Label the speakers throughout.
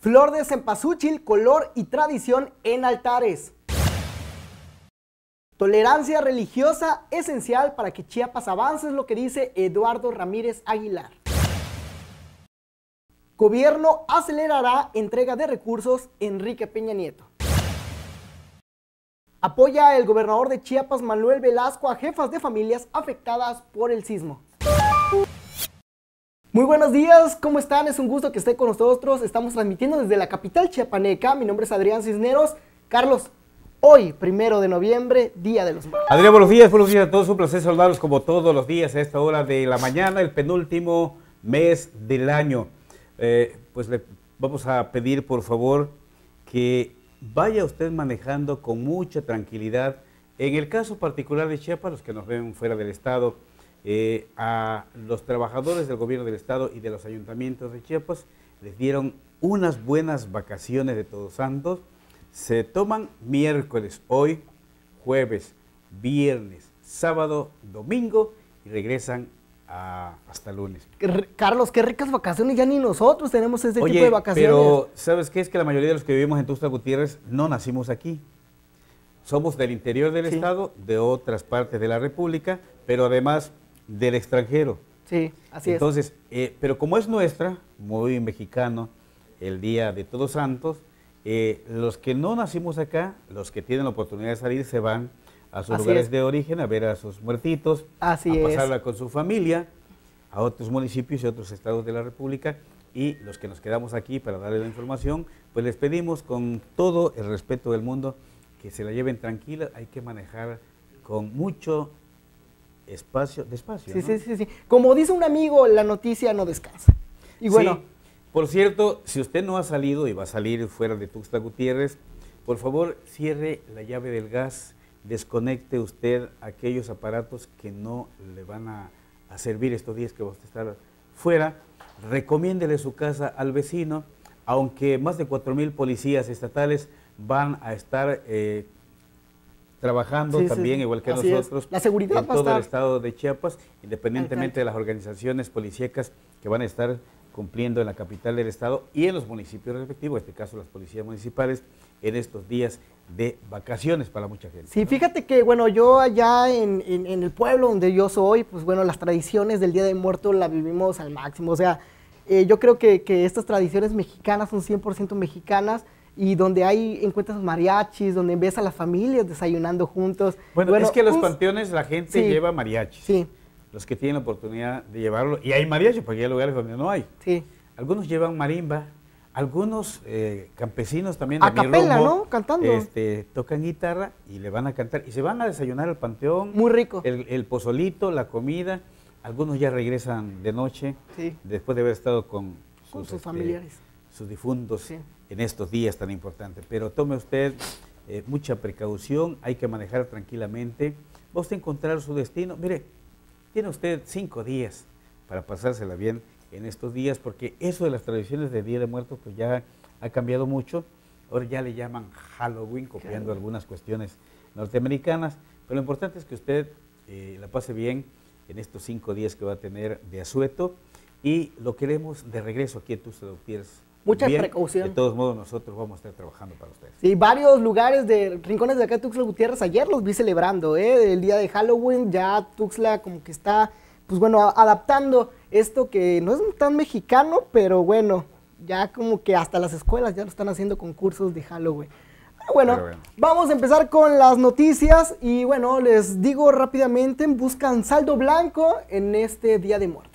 Speaker 1: Flor de cempasúchil, color y tradición en altares. Tolerancia religiosa esencial para que Chiapas avance es lo que dice Eduardo Ramírez Aguilar. Gobierno acelerará entrega de recursos Enrique Peña Nieto. Apoya el gobernador de Chiapas Manuel Velasco a jefas de familias afectadas por el sismo. Muy buenos días, ¿cómo están? Es un gusto que esté con nosotros. Estamos transmitiendo desde la capital chiapaneca. Mi nombre es Adrián Cisneros. Carlos, hoy, primero de noviembre, Día de los Muertos.
Speaker 2: Adrián, buenos días, buenos días a todos. Un placer saludarlos como todos los días a esta hora de la mañana, el penúltimo mes del año. Eh, pues le vamos a pedir, por favor, que vaya usted manejando con mucha tranquilidad. En el caso particular de Chiapas, los que nos ven fuera del Estado, eh, a los trabajadores del gobierno del Estado y de los ayuntamientos de Chiapas les dieron unas buenas vacaciones de Todos Santos se toman miércoles, hoy, jueves, viernes, sábado, domingo y regresan hasta lunes.
Speaker 1: Carlos, qué ricas vacaciones, ya ni nosotros tenemos ese tipo de vacaciones. Pero,
Speaker 2: ¿sabes qué? Es que la mayoría de los que vivimos en Tusta Gutiérrez no nacimos aquí. Somos del interior del estado, de otras partes de la República, pero además del extranjero.
Speaker 1: Sí, así Entonces, es.
Speaker 2: Entonces, eh, pero como es nuestra, muy mexicano, el Día de Todos Santos, eh, los que no nacimos acá, los que tienen la oportunidad de salir, se van a sus lugares de origen a ver a sus muertitos,
Speaker 1: a pasarla
Speaker 2: con su familia, a otros municipios y otros estados de la República. Y los que nos quedamos aquí para darle la información, pues les pedimos con todo el respeto del mundo que se la lleven tranquila. Hay que manejar con mucho espacio,
Speaker 1: despacio. Sí, sí, sí, sí. Como dice un amigo, la noticia no descansa. Y bueno.
Speaker 2: Por cierto, si usted no ha salido y va a salir fuera de Tuxtla Gutiérrez, por favor cierre la llave del gas, desconecte usted aquellos aparatos que no le van a, servir estos días que va a estar fuera, recomiéndele su casa al vecino, aunque más de 4.000 policías estatales van a estar eh, trabajando también, igual que nosotros, la seguridad en todo el estado de Chiapas, independientemente de las organizaciones policíacas que van a estar cumpliendo en la capital del estado y en los municipios respectivos, en este caso las policías municipales, en estos días de vacaciones para mucha gente.
Speaker 1: Sí, fíjate que, bueno, yo allá en, el pueblo donde yo soy, pues bueno, las tradiciones del Día de Muerto las vivimos al máximo. O sea, eh, yo creo que, estas tradiciones mexicanas son 100% mexicanas y donde hay encuentras mariachis, donde ves a las familias desayunando juntos. Bueno, es que en los pues,
Speaker 2: panteones la gente lleva mariachis. Sí los que tienen la oportunidad de llevarlo. Y hay mariachi, porque hay lugares donde no hay. Sí. Algunos llevan marimba, algunos eh, campesinos también. A capela, ¿no? Cantando. Este, tocan guitarra y le van a cantar. Y se van a desayunar al panteón. Muy rico. El, pozolito, la comida. Algunos ya regresan de noche, sí. después de haber estado con
Speaker 1: sus, este, familiares.
Speaker 2: Sus difuntos sí. en estos días tan importantes. Pero tome usted eh, mucha precaución, hay que manejar tranquilamente. Va usted a encontrar su destino. Mire, tiene usted cinco días para pasársela bien en estos días, porque eso de las tradiciones de Día de Muertos pues ya ha cambiado mucho. Ahora ya le llaman Halloween, copiando algunas cuestiones norteamericanas. Pero lo importante es que usted eh, la pase bien en estos cinco días que va a tener de asueto. Y lo queremos de regreso aquí en Tus Muchas precauciones. De todos modos, nosotros vamos a estar trabajando para ustedes. Y varios
Speaker 1: lugares de rincones de acá de Tuxtla Gutiérrez ayer los vi celebrando, ¿eh? El día de Halloween ya Tuxtla como que está, pues bueno, adaptando esto que no es tan mexicano, pero bueno, ya como que hasta las escuelas ya lo están haciendo concursos de Halloween. Ah, bueno, vamos a empezar con las noticias y bueno, les digo rápidamente, buscan saldo blanco en este Día de muerte.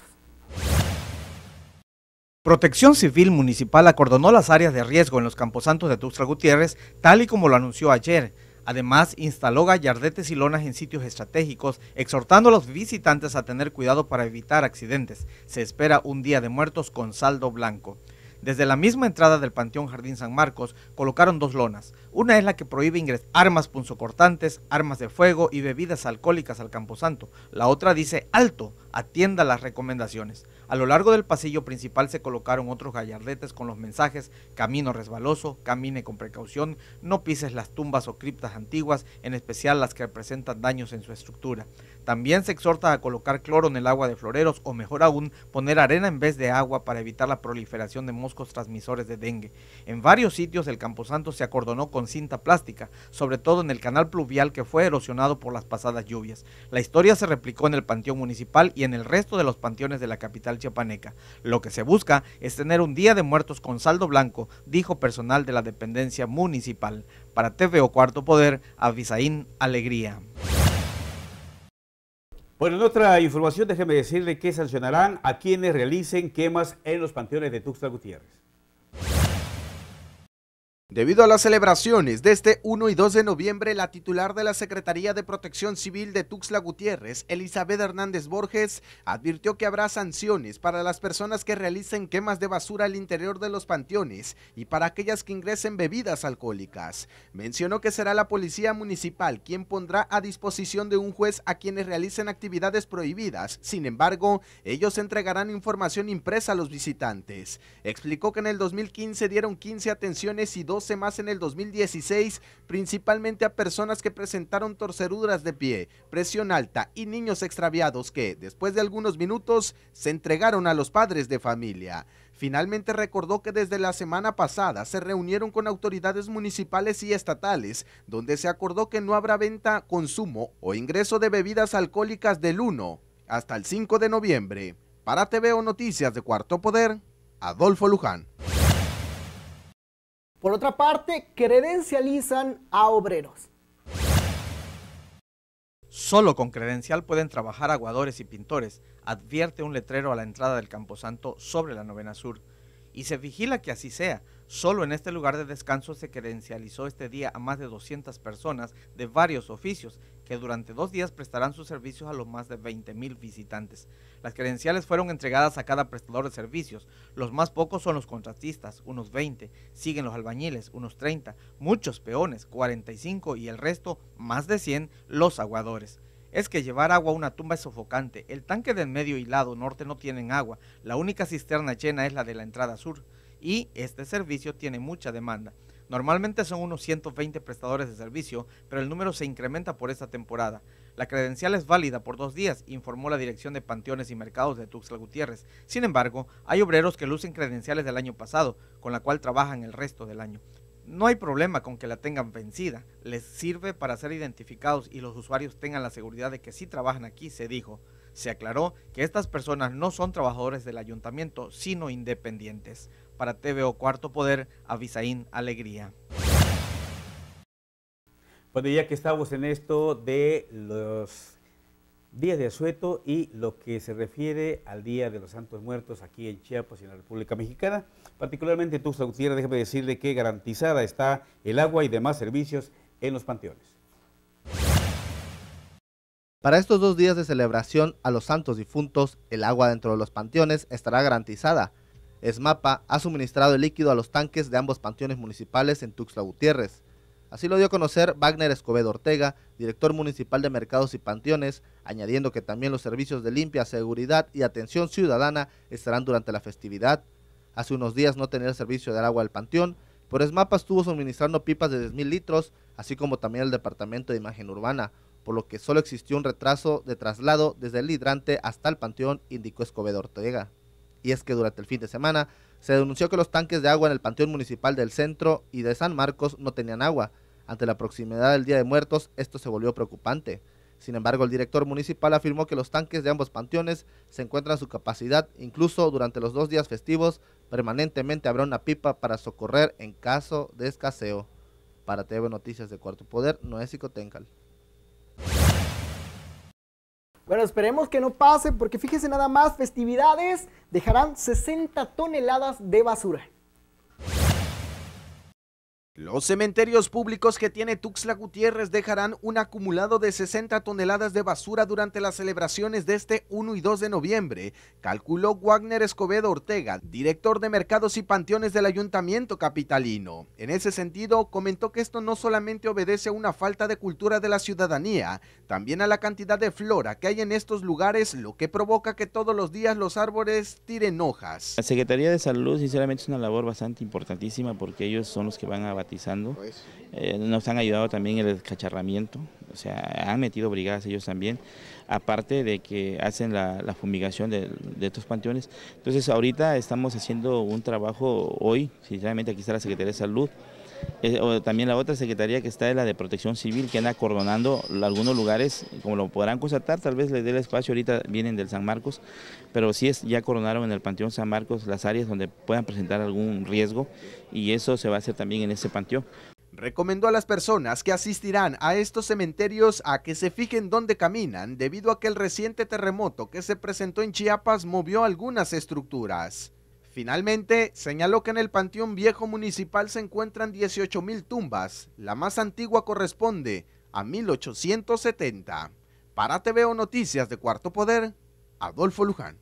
Speaker 3: Protección Civil Municipal acordonó las áreas de riesgo en los camposantos de Tuxtla Gutiérrez, tal y como lo anunció ayer. Además, instaló gallardetes y lonas en sitios estratégicos, exhortando a los visitantes a tener cuidado para evitar accidentes. Se espera un día de muertos con saldo blanco. Desde la misma entrada del Panteón Jardín San Marcos colocaron dos lonas. Una es la que prohíbe ingresar armas punzocortantes, armas de fuego y bebidas alcohólicas al camposanto. La otra dice alto, atienda las recomendaciones. A lo largo del pasillo principal se colocaron otros gallardetes con los mensajes Camino resbaloso, camine con precaución, no pises las tumbas o criptas antiguas, en especial las que presentan daños en su estructura. También se exhorta a colocar cloro en el agua de floreros o mejor aún poner arena en vez de agua para evitar la proliferación de moscos transmisores de dengue. En varios sitios el camposanto se acordonó con cinta plástica, sobre todo en el canal pluvial que fue erosionado por las pasadas lluvias. La historia se replicó en el Panteón Municipal y en el resto de los panteones de la capital chiapaneca. Lo que se busca es tener un día de muertos con saldo blanco, dijo personal de la dependencia municipal. Para TVO Cuarto Poder, Avisaín Alegría. Bueno, en otra
Speaker 2: información, déjeme decirle que sancionarán a quienes realicen quemas en los panteones de Tuxtla
Speaker 4: Gutiérrez. Debido a las celebraciones de este 1 y 2 de noviembre, la titular de la Secretaría de Protección Civil de Tuxla Gutiérrez, Elizabeth Hernández Borges, advirtió que habrá sanciones para las personas que realicen quemas de basura al interior de los panteones y para aquellas que ingresen bebidas alcohólicas. Mencionó que será la policía municipal quien pondrá a disposición de un juez a quienes realicen actividades prohibidas. Sin embargo, ellos entregarán información impresa a los visitantes. Explicó que en el 2015 dieron 15 atenciones y dos más en el 2016, principalmente a personas que presentaron torceduras de pie, presión alta y niños extraviados que, después de algunos minutos, se entregaron a los padres de familia. Finalmente recordó que desde la semana pasada se reunieron con autoridades municipales y estatales, donde se acordó que no habrá venta, consumo o ingreso de bebidas alcohólicas del 1 hasta el 5 de noviembre. Para TVO Noticias de Cuarto Poder, Adolfo Luján. Por otra parte, credencializan a
Speaker 1: obreros.
Speaker 3: Solo con credencial pueden trabajar aguadores y pintores, advierte un letrero a la entrada del Camposanto sobre la Novena Sur. Y se vigila que así sea. Solo en este lugar de descanso se credencializó este día a más de 200 personas de varios oficios, que durante dos días prestarán sus servicios a los más de 20.000 visitantes. Las credenciales fueron entregadas a cada prestador de servicios. Los más pocos son los contratistas, unos 20, siguen los albañiles, unos 30, muchos peones, 45 y el resto, más de 100, los aguadores. Es que llevar agua a una tumba es sofocante. El tanque del medio y lado norte no tienen agua. La única cisterna llena es la de la entrada sur. Y este servicio tiene mucha demanda. Normalmente son unos 120 prestadores de servicio, pero el número se incrementa por esta temporada. La credencial es válida por dos días, informó la Dirección de Panteones y Mercados de Tuxtla Gutiérrez. Sin embargo, hay obreros que lucen credenciales del año pasado, con la cual trabajan el resto del año. No hay problema con que la tengan vencida, les sirve para ser identificados y los usuarios tengan la seguridad de que sí trabajan aquí, se dijo. Se aclaró que estas personas no son trabajadores del ayuntamiento, sino independientes para TVO Cuarto Poder, Avisaín Alegría. Bueno, pues ya que estamos en esto de los días de asueto
Speaker 2: y lo que se refiere al Día de los Santos Muertos aquí en Chiapas y en la República Mexicana, particularmente tú, Tuxtla Gutiérrez, déjeme decirle que garantizada está el agua y demás servicios en los panteones.
Speaker 5: Para estos dos días de celebración a los santos difuntos, el agua dentro de los panteones estará garantizada, ESMAPA ha suministrado el líquido a los tanques de ambos panteones municipales en Tuxtla Gutiérrez. Así lo dio a conocer Wagner Escobedo Ortega, director municipal de Mercados y Panteones, añadiendo que también los servicios de limpia, seguridad y atención ciudadana estarán durante la festividad. Hace unos días no tenía el servicio de agua al panteón, pero ESMAPA estuvo suministrando pipas de 10.000 litros, así como también el Departamento de Imagen Urbana, por lo que solo existió un retraso de traslado desde el hidrante hasta el panteón, indicó Escobedo Ortega y es que durante el fin de semana se denunció que los tanques de agua en el Panteón Municipal del Centro y de San Marcos no tenían agua. Ante la proximidad del Día de Muertos, esto se volvió preocupante. Sin embargo, el director municipal afirmó que los tanques de ambos panteones se encuentran a su capacidad, incluso durante los dos días festivos, permanentemente habrá una pipa para socorrer en caso de escaseo. Para TV Noticias de Cuarto Poder, Noé Tencal.
Speaker 1: Bueno, esperemos que no pase porque fíjese nada más, festividades dejarán 60 toneladas de basura.
Speaker 4: Los cementerios públicos que tiene Tuxla Gutiérrez dejarán un acumulado de 60 toneladas de basura durante las celebraciones de este 1 y 2 de noviembre, calculó Wagner Escobedo Ortega, director de mercados y panteones del ayuntamiento capitalino. En ese sentido, comentó que esto no solamente obedece a una falta de cultura de la ciudadanía, también a la cantidad de flora que hay en estos lugares, lo que provoca que todos los días los árboles tiren hojas.
Speaker 2: La Secretaría de Salud sinceramente es una labor bastante importantísima porque ellos son los que van a pues eh, nos han ayudado también el descacharramiento, o sea, han metido brigadas ellos también, aparte de que hacen la, fumigación de, de, estos panteones. Entonces ahorita estamos haciendo un trabajo hoy, sinceramente aquí está la Secretaría de Salud, también la otra secretaría que está de la de Protección Civil, que anda coronando algunos lugares, como lo podrán constatar, tal vez les dé el espacio, ahorita vienen del San Marcos, pero sí es, ya coronaron en el Panteón San Marcos las áreas donde puedan presentar
Speaker 4: algún riesgo y eso se va a hacer también en ese panteón. Recomendó a las personas que asistirán a estos cementerios a que se fijen dónde caminan debido a que el reciente terremoto que se presentó en Chiapas movió algunas estructuras. Finalmente, señaló que en el Panteón Viejo Municipal se encuentran 18.000 tumbas. La más antigua corresponde a 1870. Para TVO Noticias de Cuarto Poder, Adolfo Luján.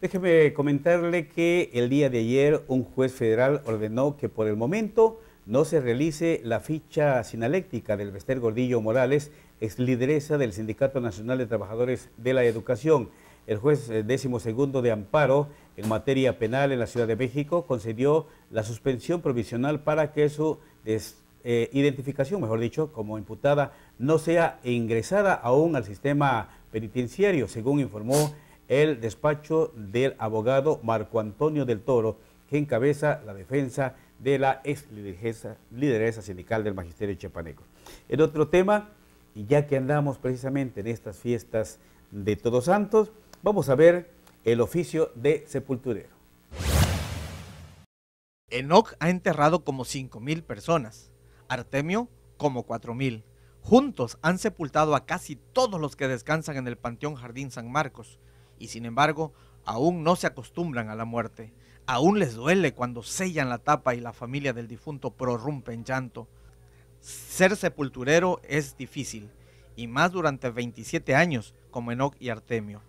Speaker 4: Déjeme
Speaker 2: comentarle que el día de ayer un juez federal ordenó que por el momento no se realice la ficha sinaléctica del Vester Gordillo Morales, ex lideresa del Sindicato Nacional de Trabajadores de la Educación el juez eh, décimo segundo de amparo en materia penal en la Ciudad de México concedió la suspensión provisional para que su eh, identificación, mejor dicho, como imputada no sea ingresada aún al sistema penitenciario, según informó el despacho del abogado Marco Antonio del Toro, que encabeza la defensa de la ex lideresa, sindical del Magisterio Chiapaneco. El otro tema, y ya que andamos precisamente en estas fiestas de Todos Santos, Vamos a ver el oficio de sepulturero.
Speaker 3: Enoc ha enterrado como 5.000 personas, Artemio como 4.000. Juntos han sepultado a casi todos los que descansan en el Panteón Jardín San Marcos, y sin embargo, aún no se acostumbran a la muerte. Aún les duele cuando sellan la tapa y la familia del difunto prorrumpe en llanto. Ser sepulturero es difícil, y más durante 27 años como Enoc y Artemio.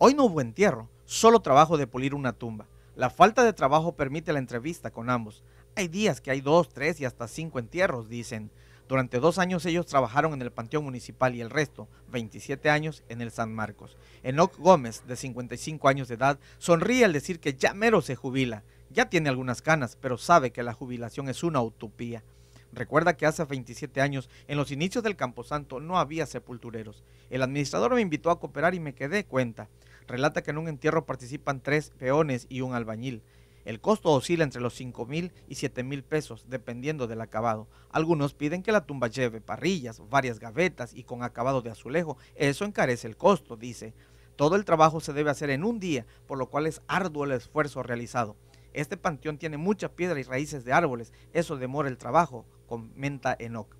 Speaker 3: Hoy no hubo entierro, solo trabajo de pulir una tumba. La falta de trabajo permite la entrevista con ambos. Hay días que hay dos, tres y hasta cinco entierros, dicen. Durante dos años ellos trabajaron en el Panteón Municipal y el resto, 27 años, en el San Marcos. Enoc Gómez, de 55 años de edad, sonríe al decir que ya mero se jubila. Ya tiene algunas canas, pero sabe que la jubilación es una utopía. Recuerda que hace 27 años, en los inicios del Camposanto, no había sepultureros. El administrador me invitó a cooperar y me quedé cuenta relata que en un entierro participan tres peones y un albañil. El costo oscila entre los 5 mil y 7 mil pesos, dependiendo del acabado. Algunos piden que la tumba lleve parrillas, varias gavetas y con acabado de azulejo. Eso encarece el costo, dice. Todo el trabajo se debe hacer en un día, por lo cual es arduo el esfuerzo realizado. Este panteón tiene mucha piedra y raíces de árboles, eso demora el trabajo, comenta Enoch.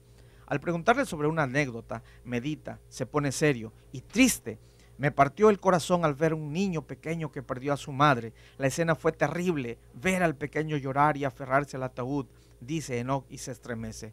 Speaker 3: Al preguntarle sobre una anécdota, medita, se pone serio y triste me partió el corazón al ver un niño pequeño que perdió a su madre. La escena fue terrible, ver al pequeño llorar y aferrarse al ataúd, dice Enoch y se estremece.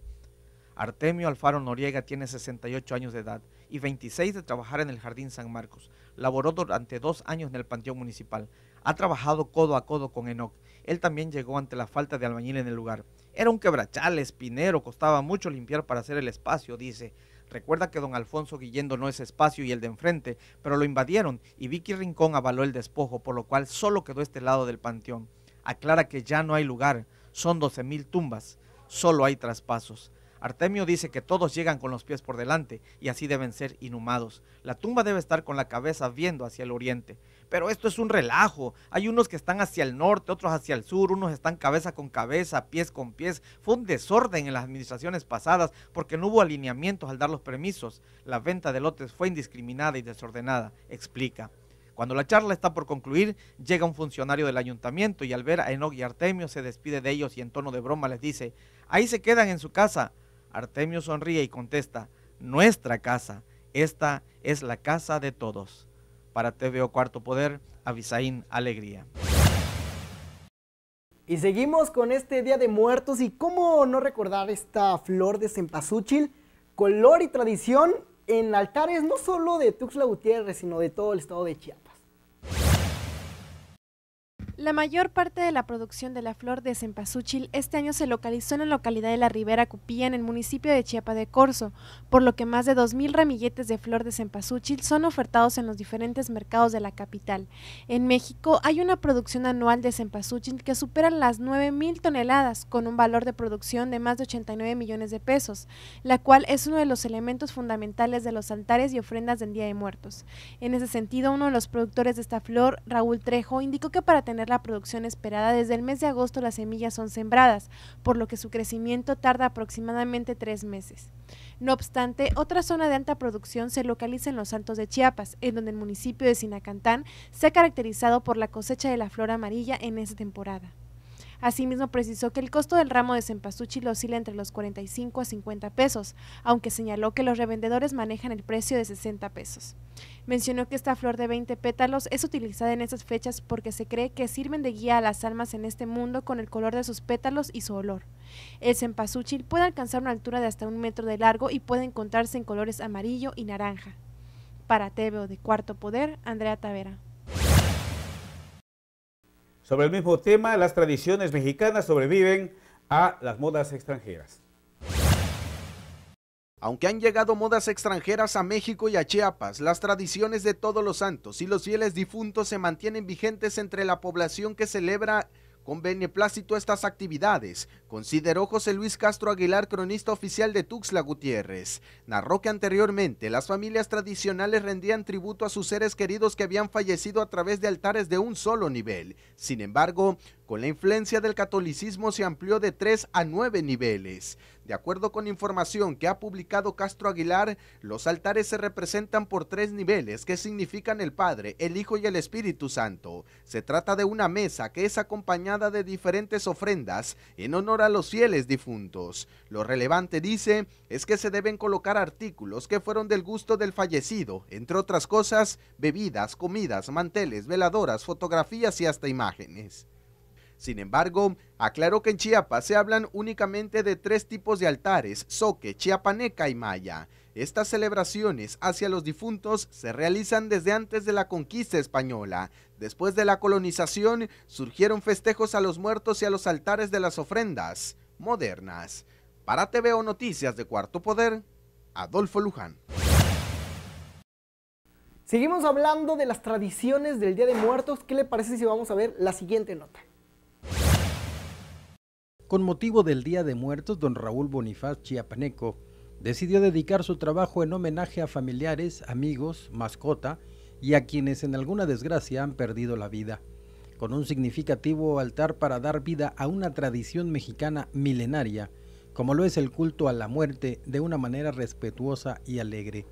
Speaker 3: Artemio Alfaro Noriega tiene 68 años de edad y 26 de trabajar en el Jardín San Marcos. Laboró durante dos años en el Panteón Municipal. Ha trabajado codo a codo con Enoch. Él también llegó ante la falta de albañil en el lugar. Era un quebrachal, espinero, costaba mucho limpiar para hacer el espacio, dice. Recuerda que don Alfonso Guillendo no es espacio y el de enfrente, pero lo invadieron y Vicky Rincón avaló el despojo, por lo cual solo quedó este lado del panteón. Aclara que ya no hay lugar, son 12.000 tumbas, solo hay traspasos. Artemio dice que todos llegan con los pies por delante y así deben ser inhumados. La tumba debe estar con la cabeza viendo hacia el oriente. Pero esto es un relajo. Hay unos que están hacia el norte, otros hacia el sur, unos están cabeza con cabeza, pies con pies. Fue un desorden en las administraciones pasadas porque no hubo alineamientos al dar los permisos. La venta de lotes fue indiscriminada y desordenada, explica. Cuando la charla está por concluir, llega un funcionario del ayuntamiento y al ver a Enoch y Artemio se despide de ellos y en tono de broma les dice, ahí se quedan en su casa. Artemio sonríe y contesta, nuestra casa, esta es la casa de todos. Para TVO Cuarto Poder, Avisaín Alegría. Y seguimos con este Día de Muertos y cómo
Speaker 1: no recordar esta flor de cempasúchil, color y tradición en altares no solo de Tuxtla Gutiérrez, sino de todo el estado de Chiapas.
Speaker 6: La mayor parte de la producción de la flor de cempasúchil este año se localizó en la localidad de La Ribera Cupía, en el municipio de Chiapa de Corzo, por lo que más de 2.000 ramilletes de flor de cempasúchil son ofertados en los diferentes mercados de la capital. En México hay una producción anual de cempasúchil que supera las 9.000 toneladas, con un valor de producción de más de 89 millones de pesos, la cual es uno de los elementos fundamentales de los altares y ofrendas del Día de Muertos. En ese sentido, uno de los productores de esta flor, Raúl Trejo, indicó que para tener la producción esperada, desde el mes de agosto las semillas son sembradas, por lo que su crecimiento tarda aproximadamente tres meses. No obstante, otra zona de alta producción se localiza en los altos de Chiapas, en donde el municipio de Sinacantán se ha caracterizado por la cosecha de la flor amarilla en esa temporada. Asimismo, precisó que el costo del ramo de cempasúchil oscila entre los 45 a 50 pesos, aunque señaló que los revendedores manejan el precio de 60 pesos. Mencionó que esta flor de 20 pétalos es utilizada en estas fechas porque se cree que sirven de guía a las almas en este mundo con el color de sus pétalos y su olor. El cempasúchil puede alcanzar una altura de hasta un metro de largo y puede encontrarse en colores amarillo y naranja. Para Tebeo de Cuarto Poder, Andrea Tavera.
Speaker 2: Sobre el mismo tema, las tradiciones mexicanas sobreviven a las modas
Speaker 4: extranjeras. Aunque han llegado modas extranjeras a México y a Chiapas, las tradiciones de todos los santos y los fieles difuntos se mantienen vigentes entre la población que celebra con beneplácito estas actividades, consideró José Luis Castro Aguilar, cronista oficial de Tuxtla Gutiérrez. Narró que anteriormente las familias tradicionales rendían tributo a sus seres queridos que habían fallecido a través de altares de un solo nivel. Sin embargo, con la influencia del catolicismo se amplió de tres a nueve niveles. De acuerdo con información que ha publicado Castro Aguilar, los altares se representan por tres niveles que significan el Padre, el Hijo y el Espíritu Santo. Se trata de una mesa que es acompañada de diferentes ofrendas en honor a los fieles difuntos. Lo relevante, dice, es que se deben colocar artículos que fueron del gusto del fallecido, entre otras cosas, bebidas, comidas, manteles, veladoras, fotografías y hasta imágenes. Sin embargo, aclaró que en Chiapas se hablan únicamente de tres tipos de altares, soque, chiapaneca y maya. Estas celebraciones hacia los difuntos se realizan desde antes de la conquista española. Después de la colonización surgieron festejos a los muertos y a los altares de las ofrendas modernas. Para TVO Noticias de Cuarto Poder, Adolfo Luján. Seguimos hablando de las tradiciones del Día de Muertos. ¿Qué le parece si vamos
Speaker 1: a ver la siguiente nota?
Speaker 7: Con motivo del Día de Muertos, don Raúl Bonifaz Chiapaneco decidió dedicar su trabajo en homenaje a familiares, amigos, mascota y a quienes en alguna desgracia han perdido la vida, con un significativo altar para dar vida a una tradición mexicana milenaria, como lo es el culto a la muerte de una manera respetuosa y alegre.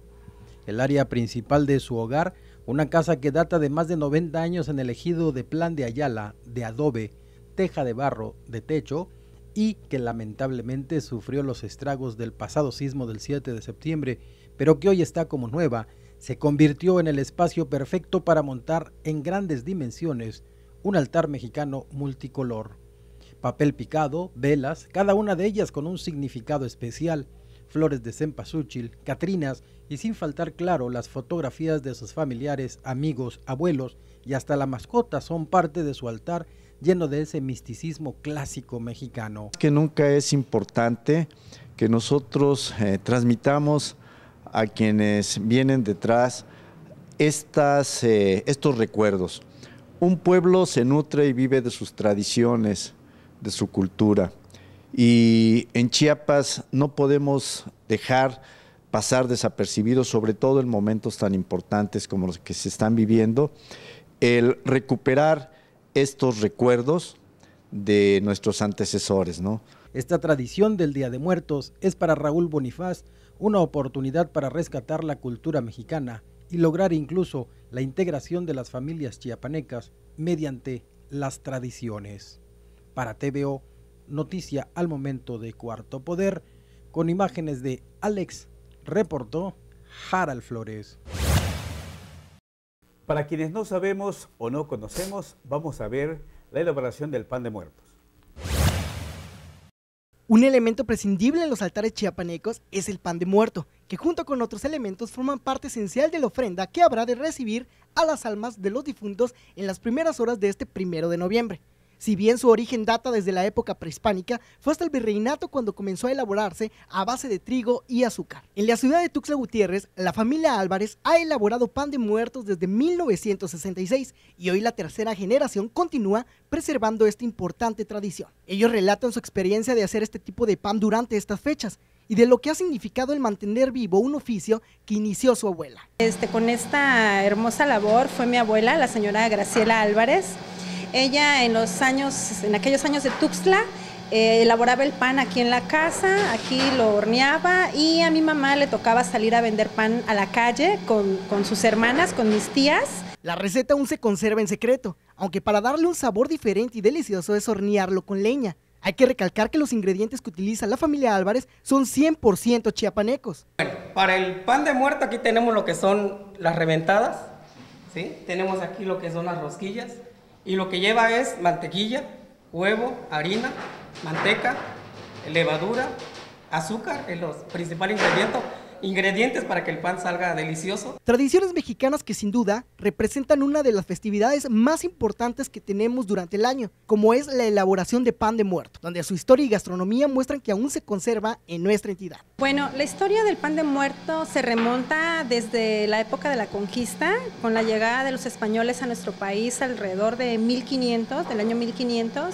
Speaker 7: El área principal de su hogar, una casa que data de más de 90 años en el ejido de Plan de Ayala, de adobe, teja de barro, de techo, y que lamentablemente sufrió los estragos del pasado sismo del 7 de septiembre, pero que hoy está como nueva, se convirtió en el espacio perfecto para montar en grandes dimensiones un altar mexicano multicolor. Papel picado, velas, cada una de ellas con un significado especial, flores de cempasúchil, catrinas y sin faltar claro las fotografías de sus familiares, amigos, abuelos y hasta la mascota son parte de su altar lleno de ese misticismo clásico mexicano.
Speaker 5: Que nunca es importante que nosotros eh, transmitamos a quienes vienen detrás estas, eh, estos recuerdos. Un pueblo se nutre y vive de sus tradiciones, de su cultura. Y en Chiapas no podemos dejar pasar desapercibidos, sobre todo en momentos tan importantes como los que se están viviendo, el recuperar estos recuerdos de nuestros antecesores, ¿no?
Speaker 7: Esta tradición del Día de Muertos es para Raúl Bonifaz una oportunidad para rescatar la cultura mexicana y lograr incluso la integración de las familias chiapanecas mediante las tradiciones. Para TVO, noticia al momento de Cuarto Poder, con imágenes de Alex, reportó Harald Flores. Para quienes no sabemos o no conocemos, vamos
Speaker 2: a ver la elaboración del pan de muertos.
Speaker 1: Un elemento prescindible en los altares chiapanecos es el pan de muerto, que junto con otros elementos forman parte esencial de la ofrenda que habrá de recibir a las almas de los difuntos en las primeras horas de este primero de noviembre. Si bien su origen data desde la época prehispánica, fue hasta el virreinato cuando comenzó a elaborarse a base de trigo y azúcar. En la ciudad de Tuxtla Gutiérrez, la familia Álvarez ha elaborado pan de muertos desde 1966 y hoy la tercera generación continúa preservando esta importante tradición. Ellos relatan su experiencia de hacer este tipo de pan durante estas fechas y de lo que ha significado el mantener vivo un oficio que inició su abuela. Este, con esta hermosa
Speaker 6: labor fue mi abuela, la señora Graciela Álvarez, ella en los años, en aquellos años de Tuxtla, eh, elaboraba el pan aquí en la casa, aquí lo horneaba y a mi mamá le tocaba salir a vender pan a la calle
Speaker 1: con, sus hermanas, con mis tías. La receta aún se conserva en secreto, aunque para darle un sabor diferente y delicioso es hornearlo con leña. Hay que recalcar que los ingredientes que utiliza la familia Álvarez son 100% chiapanecos. Bueno, para el pan de muerto aquí tenemos lo que son las reventadas, ¿sí? tenemos aquí lo que son las rosquillas, y lo que lleva es mantequilla, huevo, harina, manteca, levadura, azúcar, en los principales ingredientes ingredientes para que el pan salga delicioso. Tradiciones mexicanas que sin duda representan una de las festividades más importantes que tenemos durante el año, como es la elaboración de pan de muerto, donde su historia y gastronomía muestran que aún se conserva en nuestra entidad.
Speaker 6: Bueno, la historia del pan de muerto se remonta desde la época de la conquista, con la llegada de los españoles a nuestro país alrededor de 1500, del año 1500.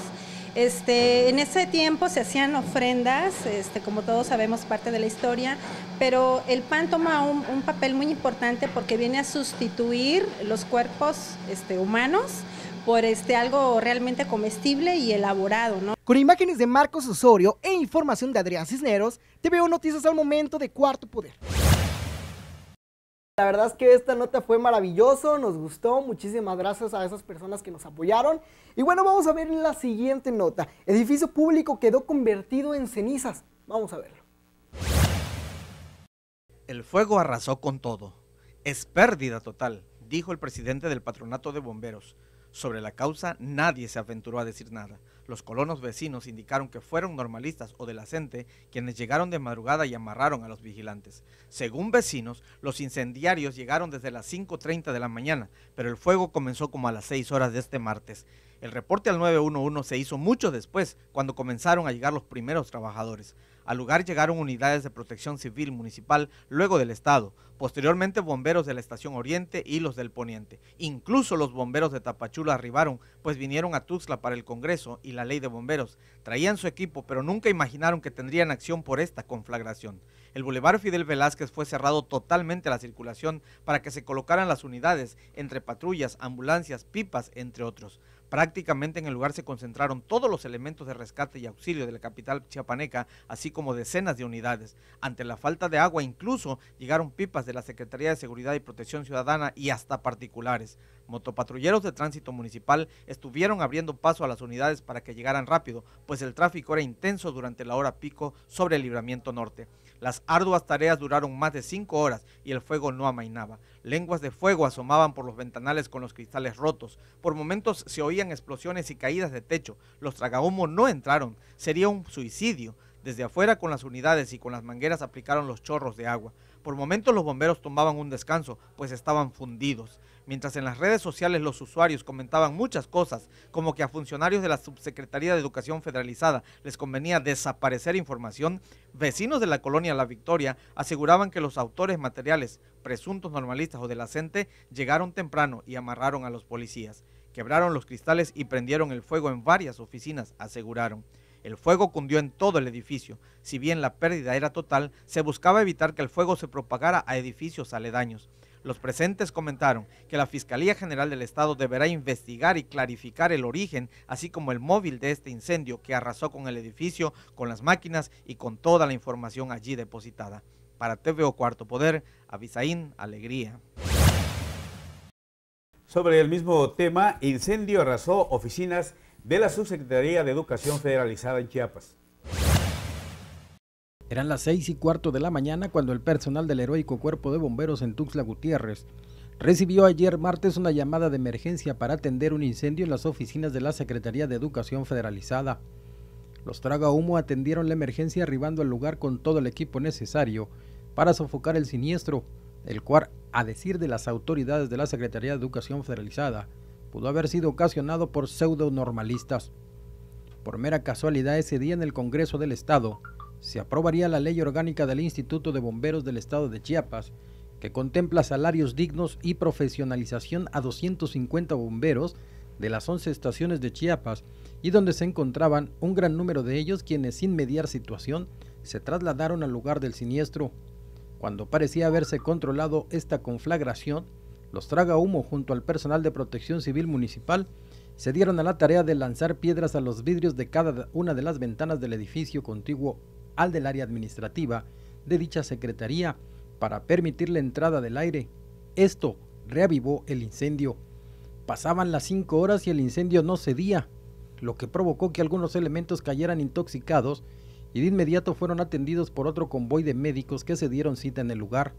Speaker 6: Este, en ese tiempo se hacían ofrendas, este, como todos sabemos, parte de la historia, pero el pan toma un, papel muy importante porque viene a sustituir los cuerpos este, humanos por este, algo realmente comestible y elaborado.
Speaker 1: Con imágenes de Marcos Osorio e información de Adrián Cisneros, TVO Noticias al momento de Cuarto Poder. La verdad es que esta nota fue maravilloso, nos gustó, muchísimas gracias a esas personas que nos apoyaron. Y bueno, vamos a ver la siguiente nota. Edificio público quedó convertido en cenizas. Vamos a verlo.
Speaker 3: El fuego arrasó con todo. Es pérdida total, dijo el presidente del patronato de bomberos. Sobre la causa nadie se aventuró a decir nada. Los colonos vecinos indicaron que fueron normalistas o de la quienes llegaron de madrugada y amarraron a los vigilantes. Según vecinos, los incendiarios llegaron desde las 5.30 de la mañana, pero el fuego comenzó como a las 6 horas de este martes. El reporte al 911 se hizo mucho después, cuando comenzaron a llegar los primeros trabajadores. Al lugar llegaron unidades de protección civil municipal, luego del Estado, posteriormente bomberos de la Estación Oriente y los del Poniente. Incluso los bomberos de Tapachula arribaron, pues vinieron a Tuxtla para el Congreso y la ley de bomberos. Traían su equipo, pero nunca imaginaron que tendrían acción por esta conflagración. El Boulevard Fidel Velázquez fue cerrado totalmente a la circulación para que se colocaran las unidades entre patrullas, ambulancias, pipas, entre otros. Prácticamente en el lugar se concentraron todos los elementos de rescate y auxilio de la capital chiapaneca, así como decenas de unidades. Ante la falta de agua incluso llegaron pipas de la Secretaría de Seguridad y Protección Ciudadana y hasta particulares. Motopatrulleros de tránsito municipal estuvieron abriendo paso a las unidades para que llegaran rápido, pues el tráfico era intenso durante la hora pico sobre el libramiento norte. Las arduas tareas duraron más de cinco horas y el fuego no amainaba. Lenguas de fuego asomaban por los ventanales con los cristales rotos. Por momentos se oían explosiones y caídas de techo. Los tragahumos no entraron. Sería un suicidio. Desde afuera con las unidades y con las mangueras aplicaron los chorros de agua. Por momentos los bomberos tomaban un descanso, pues estaban fundidos. Mientras en las redes sociales los usuarios comentaban muchas cosas, como que a funcionarios de la Subsecretaría de Educación Federalizada les convenía desaparecer información, vecinos de la colonia La Victoria aseguraban que los autores materiales, presuntos normalistas o de la llegaron temprano y amarraron a los policías. Quebraron los cristales y prendieron el fuego en varias oficinas, aseguraron. El fuego cundió en todo el edificio. Si bien la pérdida era total, se buscaba evitar que el fuego se propagara a edificios aledaños. Los presentes comentaron que la Fiscalía General del Estado deberá investigar y clarificar el origen, así como el móvil de este incendio que arrasó con el edificio, con las máquinas y con toda la información allí depositada. Para TVO Cuarto Poder, Avisaín Alegría. Sobre el mismo tema, incendio arrasó
Speaker 2: oficinas de la Subsecretaría de Educación Federalizada en Chiapas.
Speaker 7: Eran las seis y cuarto de la mañana cuando el personal del heroico cuerpo de bomberos en Tuxtla Gutiérrez recibió ayer martes una llamada de emergencia para atender un incendio en las oficinas de la Secretaría de Educación Federalizada. Los traga humo atendieron la emergencia arribando al lugar con todo el equipo necesario para sofocar el siniestro, el cual, a decir de las autoridades de la Secretaría de Educación Federalizada, pudo haber sido ocasionado por pseudo normalistas. Por mera casualidad, ese día en el Congreso del Estado, se aprobaría la ley orgánica del Instituto de Bomberos del Estado de Chiapas, que contempla salarios dignos y profesionalización a 250 bomberos de las 11 estaciones de Chiapas y donde se encontraban un gran número de ellos quienes sin mediar situación se trasladaron al lugar del siniestro. Cuando parecía haberse controlado esta conflagración, los traga humo junto al personal de protección civil municipal se dieron a la tarea de lanzar piedras a los vidrios de cada una de las ventanas del edificio contiguo al del área administrativa de dicha secretaría para permitir la entrada del aire. Esto reavivó el incendio. Pasaban las cinco horas y el incendio no cedía, lo que provocó que algunos elementos cayeran intoxicados y de inmediato fueron atendidos por otro convoy de médicos que se dieron cita en el lugar.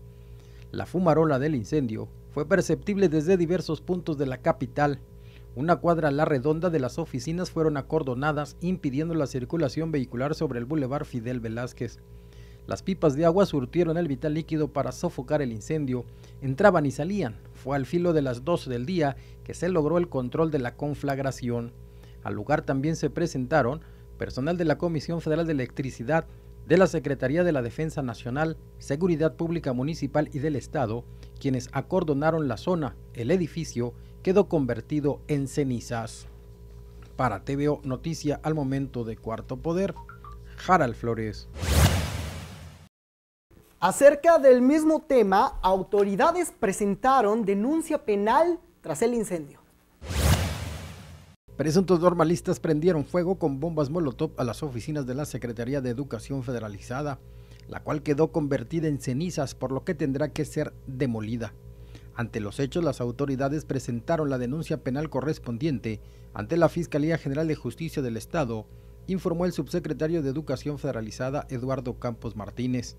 Speaker 7: La fumarola del incendio fue perceptible desde diversos puntos de la capital una cuadra a la redonda de las oficinas fueron acordonadas, impidiendo la circulación vehicular sobre el bulevar Fidel Velázquez. Las pipas de agua surtieron el vital líquido para sofocar el incendio. Entraban y salían. Fue al filo de las 12 del día que se logró el control de la conflagración. Al lugar también se presentaron personal de la Comisión Federal de Electricidad, de la Secretaría de la Defensa Nacional, Seguridad Pública Municipal y del Estado, quienes acordonaron la zona, el edificio quedó convertido en cenizas. Para TVO Noticia al momento de Cuarto Poder, Harald Flores. Acerca del mismo tema, autoridades
Speaker 1: presentaron denuncia penal tras el incendio.
Speaker 7: Presuntos normalistas prendieron fuego con bombas Molotov a las oficinas de la Secretaría de Educación Federalizada, la cual quedó convertida en cenizas por lo que tendrá que ser demolida. Ante los hechos, las autoridades presentaron la denuncia penal correspondiente ante la Fiscalía General de Justicia del Estado, informó el subsecretario de Educación Federalizada Eduardo Campos Martínez.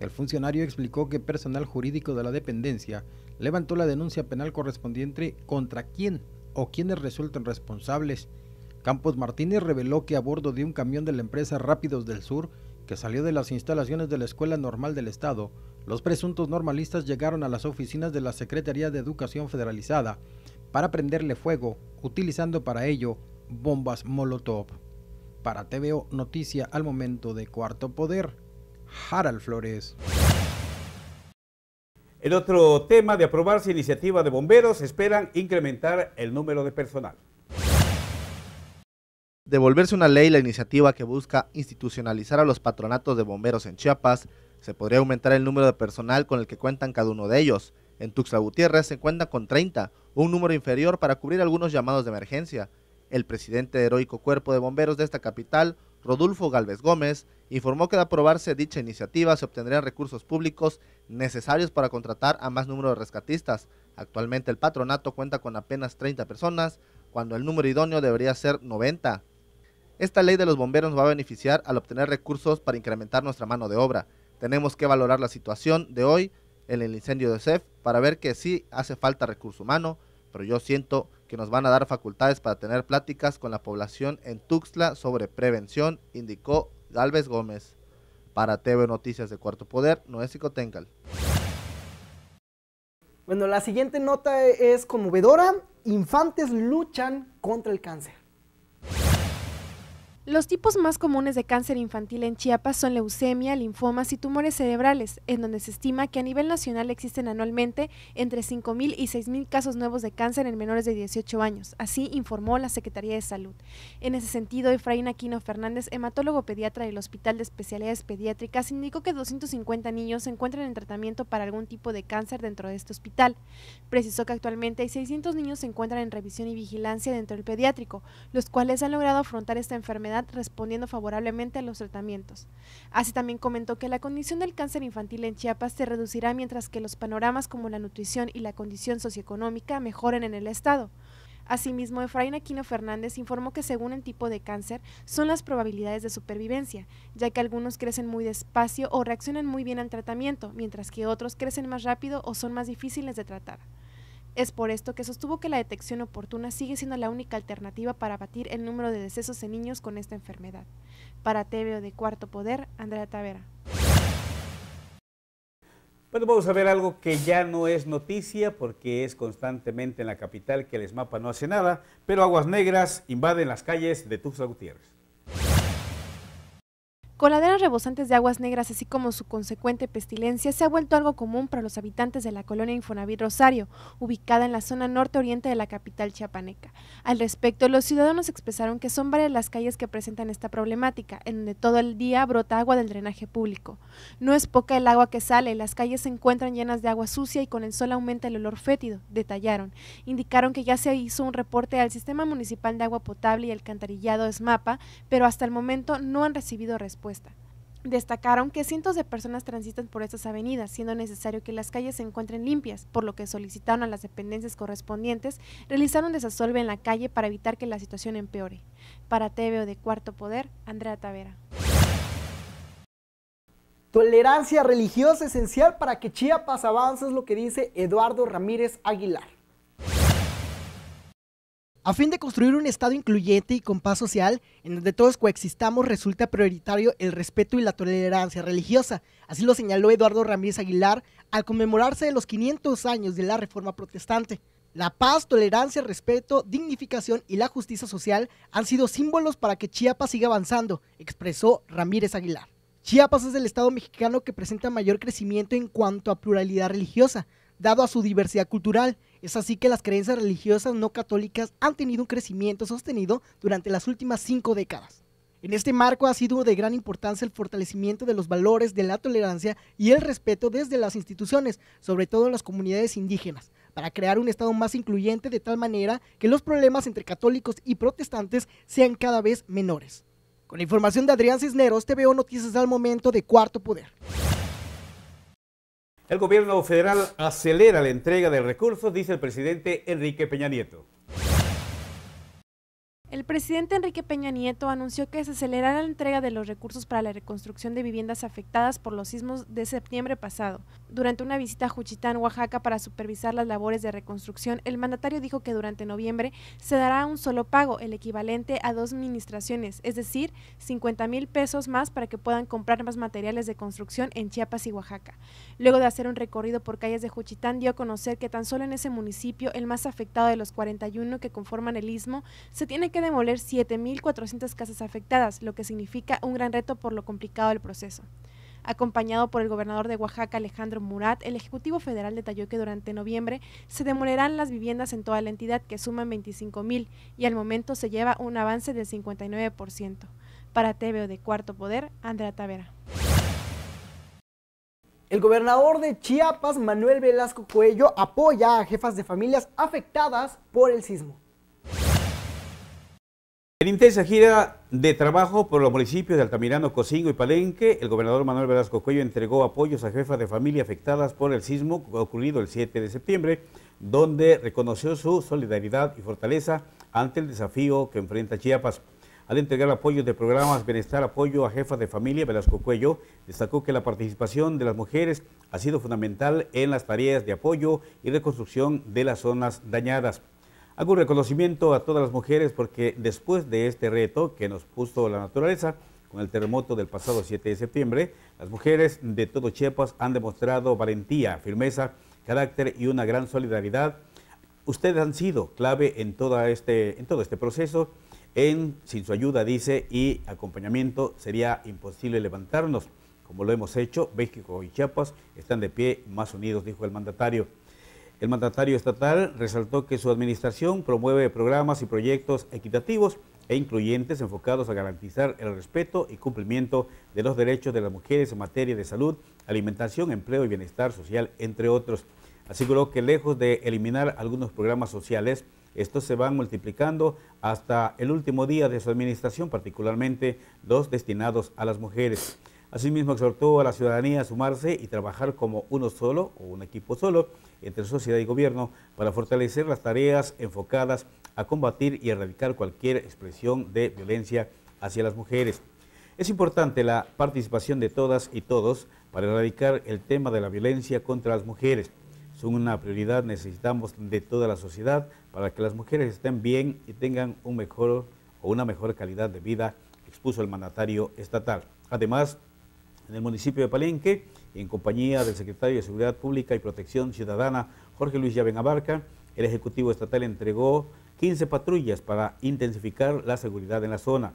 Speaker 7: El funcionario explicó que personal jurídico de la dependencia levantó la denuncia penal correspondiente contra quién o quienes resulten responsables. Campos Martínez reveló que a bordo de un camión de la empresa Rápidos del Sur, que salió de las instalaciones de la Escuela Normal del Estado, los presuntos normalistas llegaron a las oficinas de la Secretaría de Educación Federalizada para prenderle fuego, utilizando para ello bombas Molotov. Para TVO Noticia al momento de Cuarto Poder, Harald Flores. El otro tema
Speaker 2: de aprobarse iniciativa de bomberos, esperan incrementar el número de personal.
Speaker 5: Devolverse una ley la iniciativa que busca institucionalizar a los patronatos de bomberos en Chiapas se podría aumentar el número de personal con el que cuentan cada uno de ellos. En Tuxtla Gutiérrez se cuenta con 30, un número inferior para cubrir algunos llamados de emergencia. El presidente del Heroico Cuerpo de Bomberos de esta capital, Rodulfo Galvez Gómez, informó que de aprobarse dicha iniciativa se obtendrían recursos públicos necesarios para contratar a más número de rescatistas. Actualmente el patronato cuenta con apenas 30 personas, cuando el número idóneo debería ser 90. Esta ley de los bomberos va a beneficiar al obtener recursos para incrementar nuestra mano de obra. Tenemos que valorar la situación de hoy en el incendio de CEF para ver que sí hace falta recurso humano, pero yo siento que nos van a dar facultades para tener pláticas con la población en Tuxtla sobre prevención, indicó Galvez Gómez. Para TV Noticias de Cuarto Poder, Noé Tengal.
Speaker 1: Bueno, la siguiente
Speaker 5: nota es conmovedora.
Speaker 1: Infantes luchan contra el cáncer.
Speaker 6: Los tipos más comunes de cáncer infantil en Chiapas son leucemia, linfomas y tumores cerebrales, en donde se estima que a nivel nacional existen anualmente entre 5.000 y 6.000 casos nuevos de cáncer en menores de 18 años, así informó la Secretaría de Salud. En ese sentido, Efraín Aquino Fernández, hematólogo pediatra del Hospital de Especialidades Pediátricas, indicó que 250 niños se encuentran en tratamiento para algún tipo de cáncer dentro de este hospital. Precisó que actualmente hay 600 niños se encuentran en revisión y vigilancia dentro del pediátrico, los cuales han logrado afrontar esta enfermedad respondiendo favorablemente a los tratamientos. Así también comentó que la condición del cáncer infantil en Chiapas se reducirá mientras que los panoramas como la nutrición y la condición socioeconómica mejoren en el Estado. Asimismo, Efraín Aquino Fernández informó que según el tipo de cáncer son las probabilidades de supervivencia, ya que algunos crecen muy despacio o reaccionan muy bien al tratamiento, mientras que otros crecen más rápido o son más difíciles de tratar. Es por esto que sostuvo que la detección oportuna sigue siendo la única alternativa para abatir el número de decesos en niños con esta enfermedad. Para TVO de Cuarto Poder, Andrea Tavera.
Speaker 2: Bueno, vamos a ver algo que ya no es noticia porque es constantemente en la capital que el ESMAPA no hace nada, pero Aguas Negras invaden las calles de Tuxtla Gutiérrez.
Speaker 6: Coladeras rebosantes de aguas negras, así como su consecuente pestilencia, se ha vuelto algo común para los habitantes de la colonia Infonavit Rosario, ubicada en la zona norte-oriente de la capital chiapaneca. Al respecto, los ciudadanos expresaron que son varias las calles que presentan esta problemática, en donde todo el día brota agua del drenaje público. No es poca el agua que sale, las calles se encuentran llenas de agua sucia y con el sol aumenta el olor fétido, detallaron. Indicaron que ya se hizo un reporte al Sistema Municipal de Agua Potable y Alcantarillado SMAPA, pero hasta el momento no han recibido respuesta. Destacaron que cientos de personas transitan por estas avenidas, siendo necesario que las calles se encuentren limpias, por lo que solicitaron a las dependencias correspondientes realizar un desasolve en la calle para evitar que la situación empeore. Para TVO de Cuarto Poder, Andrea Tavera.
Speaker 1: Tolerancia religiosa esencial para que Chiapas avance es lo que dice Eduardo Ramírez Aguilar. A fin de construir un Estado incluyente y con paz social, en donde todos coexistamos, resulta prioritario el respeto y la tolerancia religiosa. Así lo señaló Eduardo Ramírez Aguilar al conmemorarse de los 500 años de la Reforma Protestante. La paz, tolerancia, respeto, dignificación y la justicia social han sido símbolos para que Chiapas siga avanzando, expresó Ramírez Aguilar. Chiapas es el estado mexicano que presenta mayor crecimiento en cuanto a pluralidad religiosa, dado a su diversidad cultural es así que las creencias religiosas no católicas han tenido un crecimiento sostenido durante las últimas cinco décadas. En este marco ha sido de gran importancia el fortalecimiento de los valores de la tolerancia y el respeto desde las instituciones, sobre todo en las comunidades indígenas, para crear un Estado más incluyente de tal manera que los problemas entre católicos y protestantes sean cada vez menores. Con la información de Adrián Cisneros, TVO Noticias al Momento de Cuarto Poder.
Speaker 2: El gobierno federal acelera la entrega de recursos, dice el presidente Enrique Peña Nieto.
Speaker 6: El presidente Enrique Peña Nieto anunció que se acelerará la entrega de los recursos para la reconstrucción de viviendas afectadas por los sismos de septiembre pasado. Durante una visita a Juchitán, Oaxaca, para supervisar las labores de reconstrucción, el mandatario dijo que durante noviembre se dará un solo pago, el equivalente a dos administraciones, es decir, 50 mil pesos más para que puedan comprar más materiales de construcción en Chiapas y Oaxaca. Luego de hacer un recorrido por calles de Juchitán, dio a conocer que tan solo en ese municipio, el más afectado de los 41 que conforman el istmo, se tiene que demoler 7.400 casas afectadas, lo que significa un gran reto por lo complicado del proceso. Acompañado por el gobernador de Oaxaca, Alejandro Murat, el Ejecutivo Federal detalló que durante noviembre se demolerán las viviendas en toda la entidad, que suman 25.000, y al momento se lleva un avance del 59%. Para TVO de Cuarto Poder, Andrea Tavera.
Speaker 1: El gobernador de Chiapas, Manuel Velasco Cuello, apoya a jefas de familias afectadas por el sismo.
Speaker 2: En intensa gira de trabajo por los municipios de Altamirano, Cocingo y Palenque, el gobernador Manuel Velasco Cuello entregó apoyos a jefas de familia afectadas por el sismo ocurrido el 7 de septiembre, donde reconoció su solidaridad y fortaleza ante el desafío que enfrenta Chiapas. Al entregar apoyos de programas Bienestar Apoyo a Jefas de Familia, Velasco Cuello destacó que la participación de las mujeres ha sido fundamental en las tareas de apoyo y reconstrucción de las zonas dañadas. Hago un reconocimiento a todas las mujeres porque después de este reto que nos puso la naturaleza, con el terremoto del pasado 7 de septiembre, las mujeres de todo Chiapas han demostrado valentía, firmeza, carácter y una gran solidaridad. Ustedes han sido clave en, este, en todo este proceso. En, sin su ayuda, dice, y acompañamiento sería imposible levantarnos. Como lo hemos hecho, México y Chiapas están de pie más unidos, dijo el mandatario. El mandatario estatal resaltó que su administración promueve programas y proyectos equitativos e incluyentes enfocados a garantizar el respeto y cumplimiento de los derechos de las mujeres en materia de salud, alimentación, empleo y bienestar social, entre otros. Aseguró que lejos de eliminar algunos programas sociales, estos se van multiplicando hasta el último día de su administración, particularmente dos destinados a las mujeres. Asimismo, exhortó a la ciudadanía a sumarse y trabajar como uno solo o un equipo solo entre sociedad y gobierno para fortalecer las tareas enfocadas a combatir y erradicar cualquier expresión de violencia hacia las mujeres. Es importante la participación de todas y todos para erradicar el tema de la violencia contra las mujeres. Es una prioridad, necesitamos de toda la sociedad para que las mujeres estén bien y tengan un mejor o una mejor calidad de vida, expuso el mandatario estatal. Además, en el municipio de Palenque, en compañía del secretario de Seguridad Pública y Protección Ciudadana, Jorge Luis Llaven Abarca, el Ejecutivo Estatal entregó 15 patrullas para intensificar la seguridad en la zona.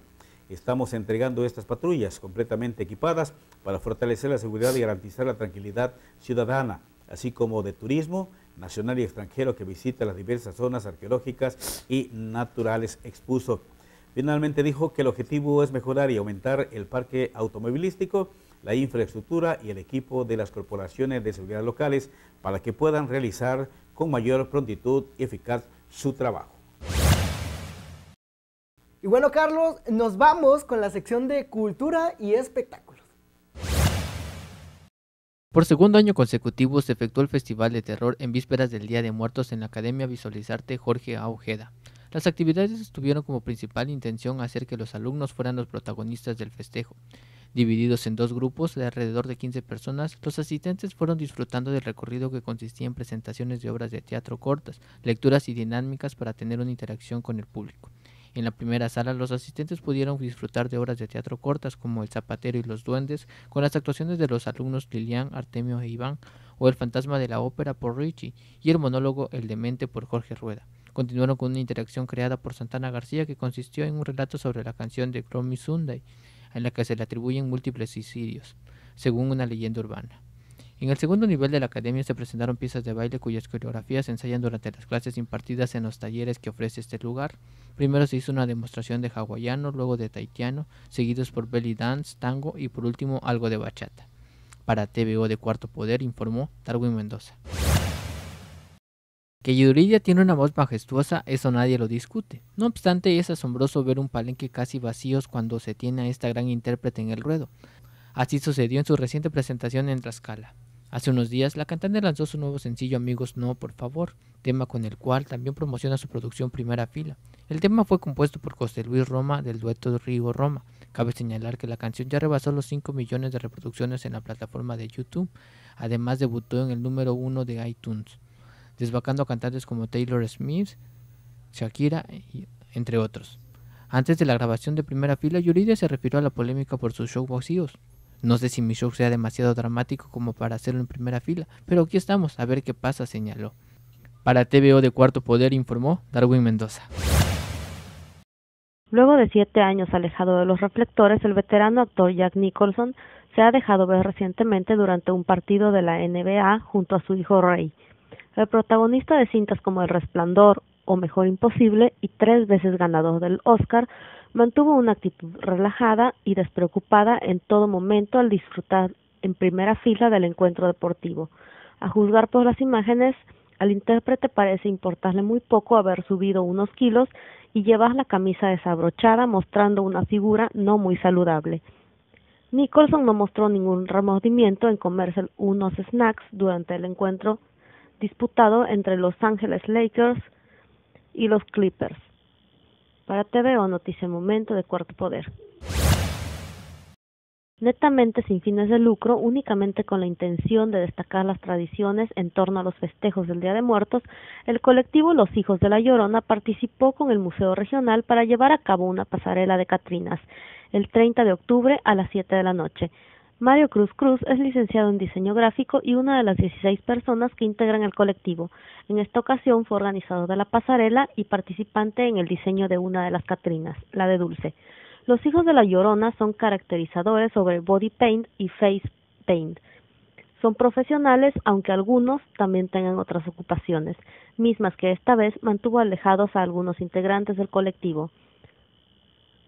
Speaker 2: Estamos entregando estas patrullas completamente equipadas para fortalecer la seguridad y garantizar la tranquilidad ciudadana, así como de turismo nacional y extranjero que visita las diversas zonas arqueológicas y naturales expuso. Finalmente dijo que el objetivo es mejorar y aumentar el parque automovilístico la infraestructura y el equipo de las corporaciones de seguridad locales para que puedan realizar con mayor prontitud y eficaz su trabajo.
Speaker 1: Y bueno, Carlos, nos vamos con la sección de cultura y espectáculos.
Speaker 8: Por segundo año consecutivo se efectuó el Festival de Terror en vísperas del Día de Muertos en la Academia Visualizarte Jorge A. Ojeda. Las actividades tuvieron como principal intención hacer que los alumnos fueran los protagonistas del festejo. Divididos en dos grupos de alrededor de 15 personas, los asistentes fueron disfrutando del recorrido que consistía en presentaciones de obras de teatro cortas, lecturas y dinámicas para tener una interacción con el público. En la primera sala los asistentes pudieron disfrutar de obras de teatro cortas como El Zapatero y los Duendes, con las actuaciones de los alumnos Lilian, Artemio e Iván, o El Fantasma de la Ópera por Richie y el monólogo El Demente por Jorge Rueda. Continuaron con una interacción creada por Santana García que consistió en un relato sobre la canción de Sunday, en la que se le atribuyen múltiples suicidios, según una leyenda urbana. En el segundo nivel de la academia se presentaron piezas de baile cuyas coreografías se ensayan durante las clases impartidas en los talleres que ofrece este lugar. Primero se hizo una demostración de hawaiano, luego de taitiano, seguidos por belly dance, tango y por último algo de bachata. Para TVO de Cuarto Poder informó Darwin Mendoza. Que Yuridia tiene una voz majestuosa, eso nadie lo discute. No obstante, es asombroso ver un palenque casi vacío cuando se tiene a esta gran intérprete en el ruedo. Así sucedió en su reciente presentación en Trascala. Hace unos días, la cantante lanzó su nuevo sencillo Amigos No, por favor, tema con el cual también promociona su producción Primera Fila. El tema fue compuesto por José Luis Roma del dueto Rigo Roma. Cabe señalar que la canción ya rebasó los 5 millones de reproducciones en la plataforma de YouTube. Además, debutó en el número 1 de iTunes desbacando a cantantes como Taylor Smith, Shakira, entre otros. Antes de la grabación de primera fila, Yuridia se refirió a la polémica por sus show vacíos. No sé si mi show sea demasiado dramático como para hacerlo en primera fila, pero aquí estamos, a ver qué pasa, señaló. Para TVO de Cuarto Poder informó Darwin Mendoza.
Speaker 9: Luego de siete años alejado de los reflectores, el veterano actor Jack Nicholson se ha dejado ver recientemente durante un partido de la NBA junto a su hijo Ray el protagonista de cintas como El Resplandor o Mejor Imposible y tres veces ganador del Oscar, mantuvo una actitud relajada y despreocupada en todo momento al disfrutar en primera fila del encuentro deportivo. A juzgar por las imágenes, al intérprete parece importarle muy poco haber subido unos kilos y llevar la camisa desabrochada mostrando una figura no muy saludable. Nicholson no mostró ningún remordimiento en comerse unos snacks durante el encuentro disputado entre Los Ángeles Lakers y los Clippers. Para TVO Noticia Momento de Cuarto Poder. Netamente sin fines de lucro, únicamente con la intención de destacar las tradiciones en torno a los festejos del Día de Muertos, el colectivo Los Hijos de la Llorona participó con el Museo Regional para llevar a cabo una pasarela de Catrinas el 30 de octubre a las 7 de la noche. Mario Cruz Cruz es licenciado en diseño gráfico y una de las 16 personas que integran el colectivo. En esta ocasión fue organizado de la pasarela y participante en el diseño de una de las Catrinas, la de Dulce. Los hijos de la Llorona son caracterizadores sobre body paint y face paint. Son profesionales, aunque algunos también tengan otras ocupaciones, mismas que esta vez mantuvo alejados a algunos integrantes del colectivo.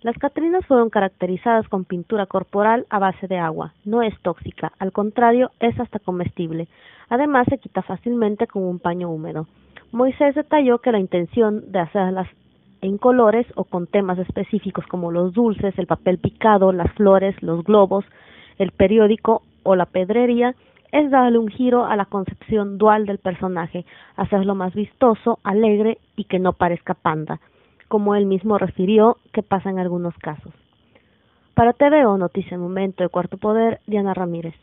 Speaker 9: Las Catrinas fueron caracterizadas con pintura corporal a base de agua. No es tóxica, al contrario, es hasta comestible. Además, se quita fácilmente con un paño húmedo. Moisés detalló que la intención de hacerlas en colores o con temas específicos como los dulces, el papel picado, las flores, los globos, el periódico o la pedrería, es darle un giro a la concepción dual del personaje, hacerlo más vistoso, alegre y que no parezca panda como él mismo refirió que pasa en algunos casos. Para TVO Noticia Momento de Cuarto Poder, Diana Ramírez.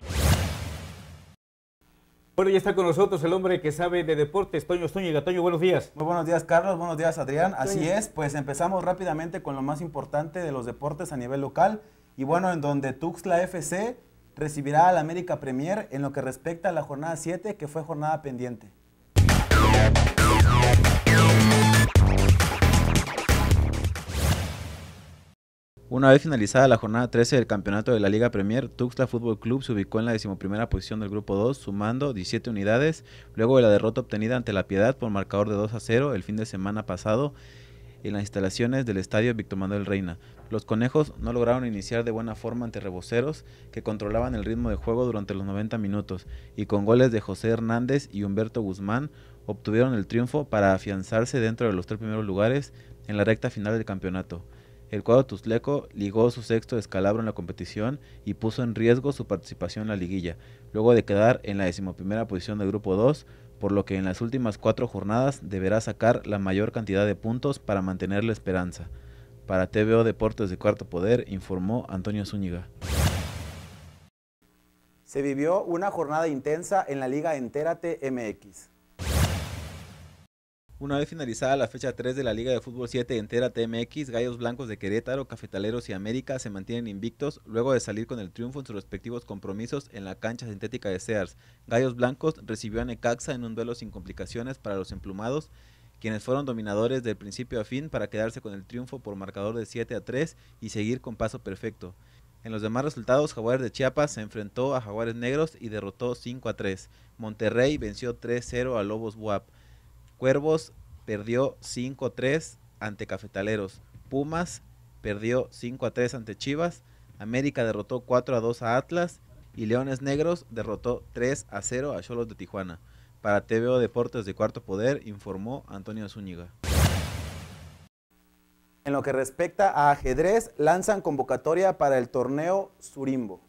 Speaker 2: Bueno, ya está con nosotros el hombre que sabe de deportes, Toño y Toño, buenos días.
Speaker 10: Muy buenos días, Carlos. Buenos días, Adrián. Así es, pues empezamos rápidamente con lo más importante de los deportes a nivel local. Y bueno, en donde Tuxtla FC recibirá al América Premier en lo que respecta a la jornada 7, que fue jornada pendiente. Una vez finalizada la jornada 13 del campeonato de la Liga Premier, Tuxtla Fútbol Club se ubicó en la decimoprimera posición del grupo 2, sumando 17 unidades, luego de la derrota obtenida ante La Piedad por marcador de 2 a 0 el fin de semana pasado en las instalaciones del estadio Víctor Manuel Reina. Los conejos no lograron iniciar de buena forma ante reboceros que controlaban el ritmo de juego durante los 90 minutos y con goles de José Hernández y Humberto Guzmán obtuvieron el triunfo para afianzarse dentro de los tres primeros lugares en la recta final del campeonato el cuadro Tuzleco ligó su sexto escalabro en la competición y puso en riesgo su participación en la liguilla, luego de quedar en la decimoprimera posición del grupo 2, por lo que en las últimas cuatro jornadas deberá sacar la mayor cantidad de puntos para mantener la esperanza. Para TVO Deportes de Cuarto Poder, informó Antonio Zúñiga. Se vivió una jornada intensa en la Liga Entérate MX. Una vez finalizada la fecha 3 de la Liga de Fútbol 7 entera TMX, Gallos Blancos de Querétaro, Cafetaleros y América se mantienen invictos luego de salir con el triunfo en sus respectivos compromisos en la cancha sintética de Sears. Gallos Blancos recibió a Necaxa en un duelo sin complicaciones para los emplumados, quienes fueron dominadores del principio a fin para quedarse con el triunfo por marcador de 7 a 3 y seguir con paso perfecto. En los demás resultados, Jaguares de Chiapas se enfrentó a Jaguares Negros y derrotó 5 a 3. Monterrey venció 3-0 a Lobos Buap. Cuervos perdió 5-3 ante Cafetaleros. Pumas perdió 5-3 a ante Chivas. América derrotó 4-2 a a Atlas. Y Leones Negros derrotó 3-0 a a Cholos de Tijuana. Para TVO Deportes de Cuarto Poder informó Antonio Zúñiga. En lo que respecta a ajedrez, lanzan convocatoria para el torneo Surimbo.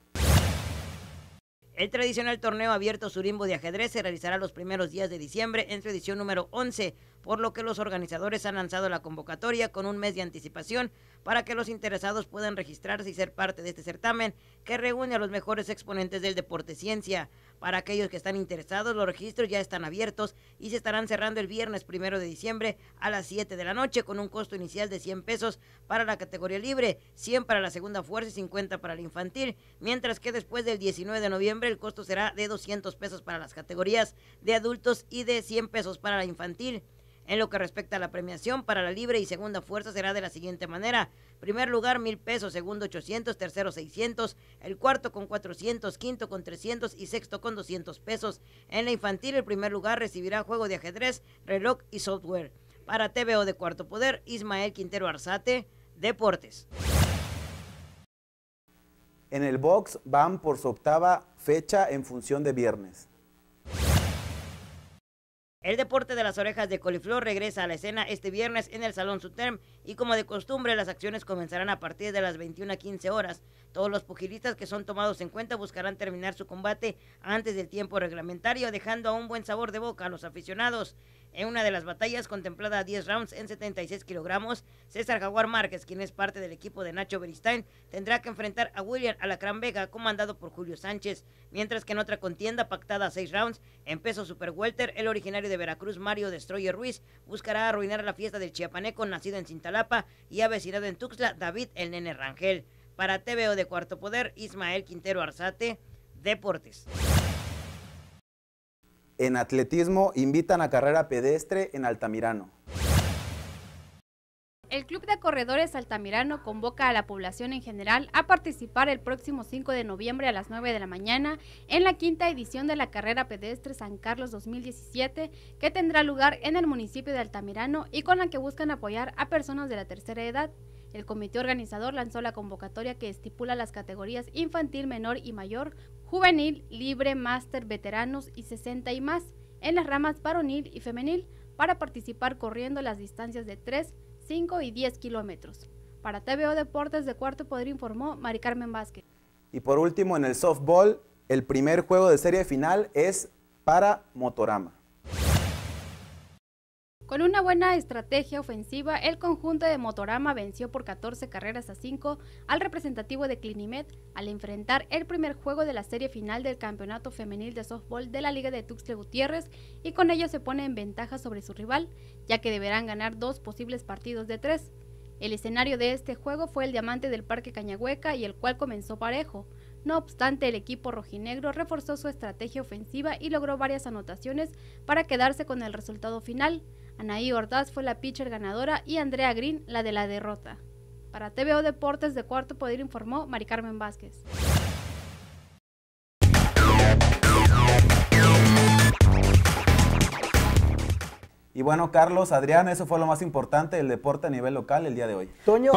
Speaker 11: El tradicional torneo abierto Surimbo de ajedrez se realizará los primeros días de diciembre en su edición número 11 por lo que los organizadores han lanzado la convocatoria con un mes de anticipación para que los interesados puedan registrarse y ser parte de este certamen que reúne a los mejores exponentes del deporte ciencia. Para aquellos que están interesados, los registros ya están abiertos y se estarán cerrando el viernes primero de diciembre a las 7 de la noche con un costo inicial de 100 pesos para la categoría libre, 100 para la segunda fuerza y 50 para la infantil, mientras que después del 19 de noviembre el costo será de 200 pesos para las categorías de adultos y de 100 pesos para la infantil. En lo que respecta a la premiación para la libre y segunda fuerza será de la siguiente manera. Primer lugar, mil pesos, segundo, 800, tercero, 600, el cuarto con 400, quinto con 300 y sexto con 200 pesos. En la infantil, el primer lugar recibirá juego de ajedrez, reloj y software. Para TVO de Cuarto Poder, Ismael Quintero Arzate, Deportes.
Speaker 10: En el box van por su octava fecha en función de viernes.
Speaker 11: El deporte de las orejas de coliflor regresa a la escena este viernes en el Salón Suterm y como de costumbre las acciones comenzarán a partir de las 21 a 15 horas. Todos los pugilistas que son tomados en cuenta buscarán terminar su combate antes del tiempo reglamentario dejando a un buen sabor de boca a los aficionados. En una de las batallas contemplada a 10 rounds en 76 kilogramos, César Jaguar Márquez, quien es parte del equipo de Nacho Beristain, tendrá que enfrentar a William Alacrán Vega, comandado por Julio Sánchez, mientras que en otra contienda pactada a 6 rounds, en peso super welter, el originario de Veracruz, Mario Destroyer Ruiz, buscará arruinar la fiesta del chiapaneco, nacido en Cintalapa y avecinado en Tuxtla, David El Nene Rangel. Para TVO de Cuarto Poder, Ismael Quintero Arzate, Deportes.
Speaker 10: En atletismo invitan a carrera pedestre en Altamirano.
Speaker 12: El Club de Corredores Altamirano convoca a la población en general a participar el próximo 5 de noviembre a las 9 de la mañana en la quinta edición de la carrera pedestre San Carlos 2017 que tendrá lugar en el municipio de Altamirano y con la que buscan apoyar a personas de la tercera edad. El comité organizador lanzó la convocatoria que estipula las categorías infantil, menor y mayor juvenil, libre, máster, veteranos y 60 y más en las ramas varonil y femenil para participar corriendo las distancias de 3, 5 y 10 kilómetros. Para TVO Deportes de Cuarto Poder informó Mari Carmen Vázquez.
Speaker 10: Y por último, en el softball, el primer juego de serie final es para Motorama.
Speaker 12: Con una buena estrategia ofensiva, el conjunto de Motorama venció por 14 carreras a 5 al representativo de Clinimet al enfrentar el primer juego de la serie final del Campeonato Femenil de Softball de la Liga de Tuxtla Gutiérrez y con ello se pone en ventaja sobre su rival, ya que deberán ganar dos posibles partidos de tres. El escenario de este juego fue el diamante del Parque Cañahueca y el cual comenzó parejo. No obstante, el equipo rojinegro reforzó su estrategia ofensiva y logró varias anotaciones para quedarse con el resultado final. Anaí Ordaz fue la pitcher ganadora y Andrea Green la de la derrota. Para TVO Deportes de Cuarto Poder informó Mari Carmen Vázquez.
Speaker 10: Y bueno, Carlos, Adrián, eso fue lo más importante del deporte a nivel local el día de hoy.
Speaker 2: Toño,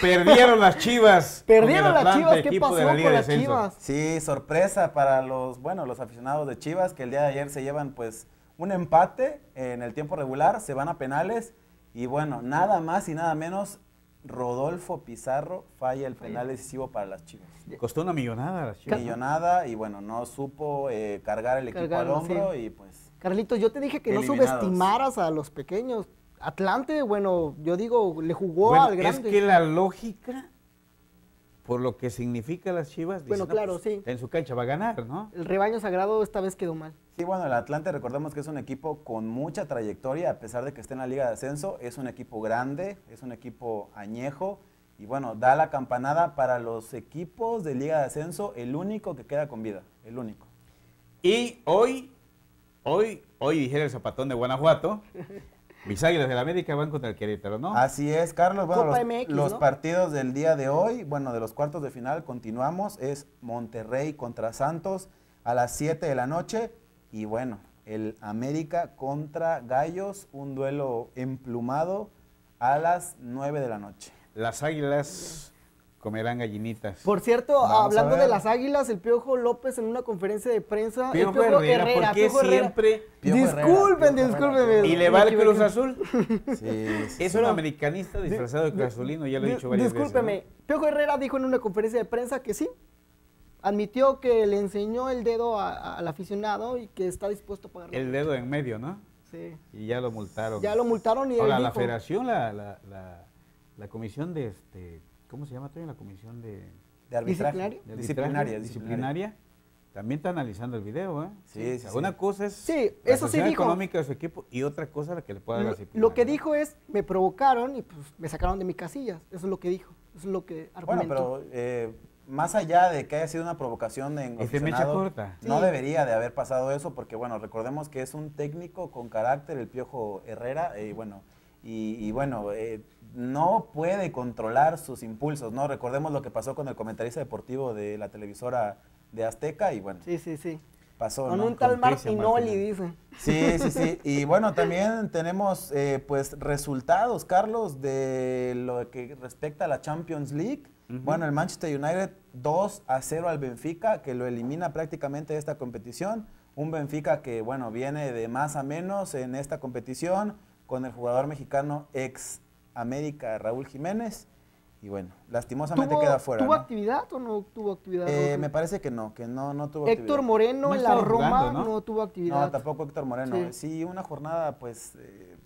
Speaker 2: perdieron las chivas. Perdieron las chivas, ¿qué pasó con las chivas?
Speaker 10: Sí, sorpresa para los, bueno, los aficionados de chivas que el día de ayer se llevan pues un empate en el tiempo regular, se van a penales y bueno, nada más y nada menos, Rodolfo Pizarro falla el penal decisivo para las Chivas.
Speaker 2: Costó una millonada a las Chivas.
Speaker 10: Millonada y bueno, no supo eh, cargar el equipo al hombro y pues...
Speaker 1: Carlitos, yo te dije
Speaker 2: que no subestimaras
Speaker 1: a los pequeños. Atlante, bueno, yo digo, le jugó al grande. Es que la
Speaker 2: lógica por lo que significa las Chivas, dice pues, en su cancha va a ganar, ¿no?
Speaker 1: El rebaño sagrado esta vez quedó mal.
Speaker 2: Sí, bueno, el Atlante recordemos que es un equipo con mucha
Speaker 10: trayectoria, a pesar de que esté en la Liga de Ascenso, es un equipo grande, es un equipo añejo, y bueno, da la campanada para los equipos de Liga de Ascenso, el único que queda con vida,
Speaker 2: el único. Y hoy, hoy, hoy dijera el zapatón de Guanajuato, Mis Águilas de la América van contra el Querétaro, ¿no? Así es, Carlos. Bueno, los,
Speaker 10: partidos del día de hoy, bueno, de los cuartos de final, continuamos. Es Monterrey contra Santos a las 7 de la noche. Y bueno, el América contra Gallos, un duelo emplumado a las 9 de la noche.
Speaker 2: Las Águilas comerán gallinitas. Por cierto,
Speaker 1: hablando de las águilas, el Piojo López en una conferencia de prensa. Piojo, Herrera, siempre? disculpen,
Speaker 2: ¿Y le va el Cruz Azul? sí, es un americanista disfrazado de gasolino, ya lo he dicho varias veces. Discúlpeme,
Speaker 1: Piojo Herrera dijo en una conferencia de prensa que sí, admitió que le enseñó el dedo al aficionado y que está dispuesto a pagar.
Speaker 2: El dedo en medio, ¿no? Sí. Y ya lo multaron. Ya lo multaron y él dijo, la federación, la, la comisión de... Este, ¿cómo se llama todavía la comisión de, de arbitraje? ¿Disciplinaria? disciplinaria, También está analizando el video, ¿eh? Sí, sí. una cosa es sí, la eso sí económica de su equipo y otra cosa la que le pueda dar
Speaker 1: Lo que dijo es, me provocaron y pues, me sacaron de mi casilla. Eso es lo que dijo. Eso es lo que argumentó.
Speaker 10: Bueno, pero eh, más allá de que haya sido una provocación en no debería de haber pasado eso porque, bueno, recordemos que es un técnico con carácter, el Piojo Herrera, eh, y bueno, y, bueno... Eh, no puede controlar sus impulsos, ¿no? Recordemos lo que pasó con el comentarista deportivo de la televisora de Azteca y bueno. Sí, sí, sí. Pasó, con un tal Martinoli, dice. Sí, sí, sí. Y bueno, también tenemos eh, pues resultados, Carlos, de lo que respecta a la Champions League. Bueno, el Manchester United 2 a 0 al Benfica, que lo elimina prácticamente de esta competición. Un Benfica que, bueno, viene de más a menos en esta competición con el jugador mexicano ex América Raúl Jiménez. Y bueno, lastimosamente queda fuera. ¿Tuvo
Speaker 1: actividad o no tuvo actividad? Eh, me
Speaker 10: parece que no, que no, no tuvo Héctor Moreno en la Roma ¿no? tuvo actividad. No, tampoco Héctor Moreno. Sí, una jornada pues eh,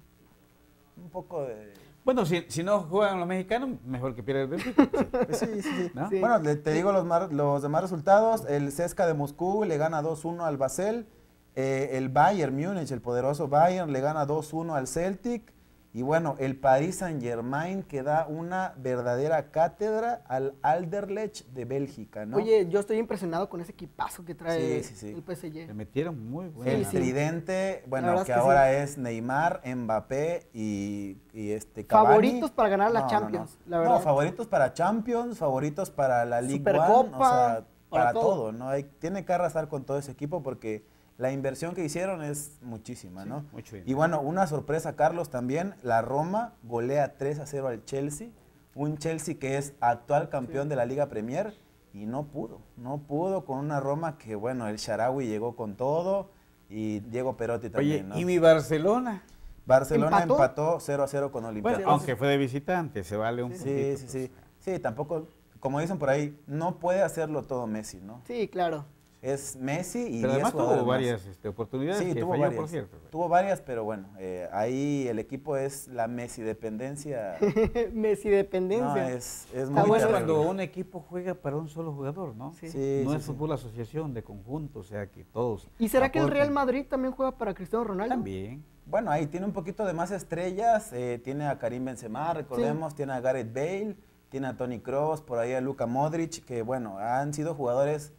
Speaker 10: un poco de...
Speaker 2: Bueno, si, no juegan los mexicanos, mejor que pierda el Benfica.
Speaker 10: Pues sí. sí, Bueno, te digo los, demás resultados. El Cesca de Moscú le gana 2-1 al Basel. Eh, el Bayern Múnich, el poderoso Bayern, le gana 2-1 al Celtic. Y bueno, el Paris Saint-Germain que da una verdadera cátedra al Alderlecht de Bélgica, ¿no? Oye,
Speaker 1: yo estoy impresionado con ese equipazo que trae el PSG. Le
Speaker 10: metieron muy bueno. El tridente, bueno, que, ahora es Neymar, Mbappé y, este Cavani. Favoritos para ganar la Champions, la verdad. No, favoritos para Champions, favoritos para la Liga One, o sea, para, todo. ¿no? Hay, tiene que arrasar con todo ese equipo porque la inversión que hicieron es muchísima, ¿no? Mucho Y bueno, una sorpresa, Carlos, también. La Roma golea 3 a 0 al Chelsea. Un Chelsea que es actual campeón de la Liga Premier y no pudo. No pudo con una Roma que, bueno, el Sharawi llegó con todo y Diego Perotti también. ¿y mi
Speaker 2: Barcelona? Barcelona empató,
Speaker 10: 0 a 0 con Olimpia. aunque fue de visitante, se vale un Sí, sí, pues. sí. Sí, tampoco, como dicen por ahí, no puede hacerlo todo Messi, ¿no? Sí, claro es Messi y pero además tuvo varias este, oportunidades sí, tuvo varias, por cierto tuvo varias pero bueno eh, ahí el equipo es la Messi dependencia
Speaker 1: Messi
Speaker 2: dependencia es, es muy cuando un equipo juega para un solo jugador no sí. no es fútbol asociación de conjunto o sea que todos
Speaker 1: y será que el Real Madrid también juega para Cristiano Ronaldo también bueno ahí
Speaker 10: tiene un poquito de más estrellas eh, tiene a Karim Benzema recordemos tiene a Gareth Bale tiene a Tony Cross por ahí a Luca Modric que bueno han sido jugadores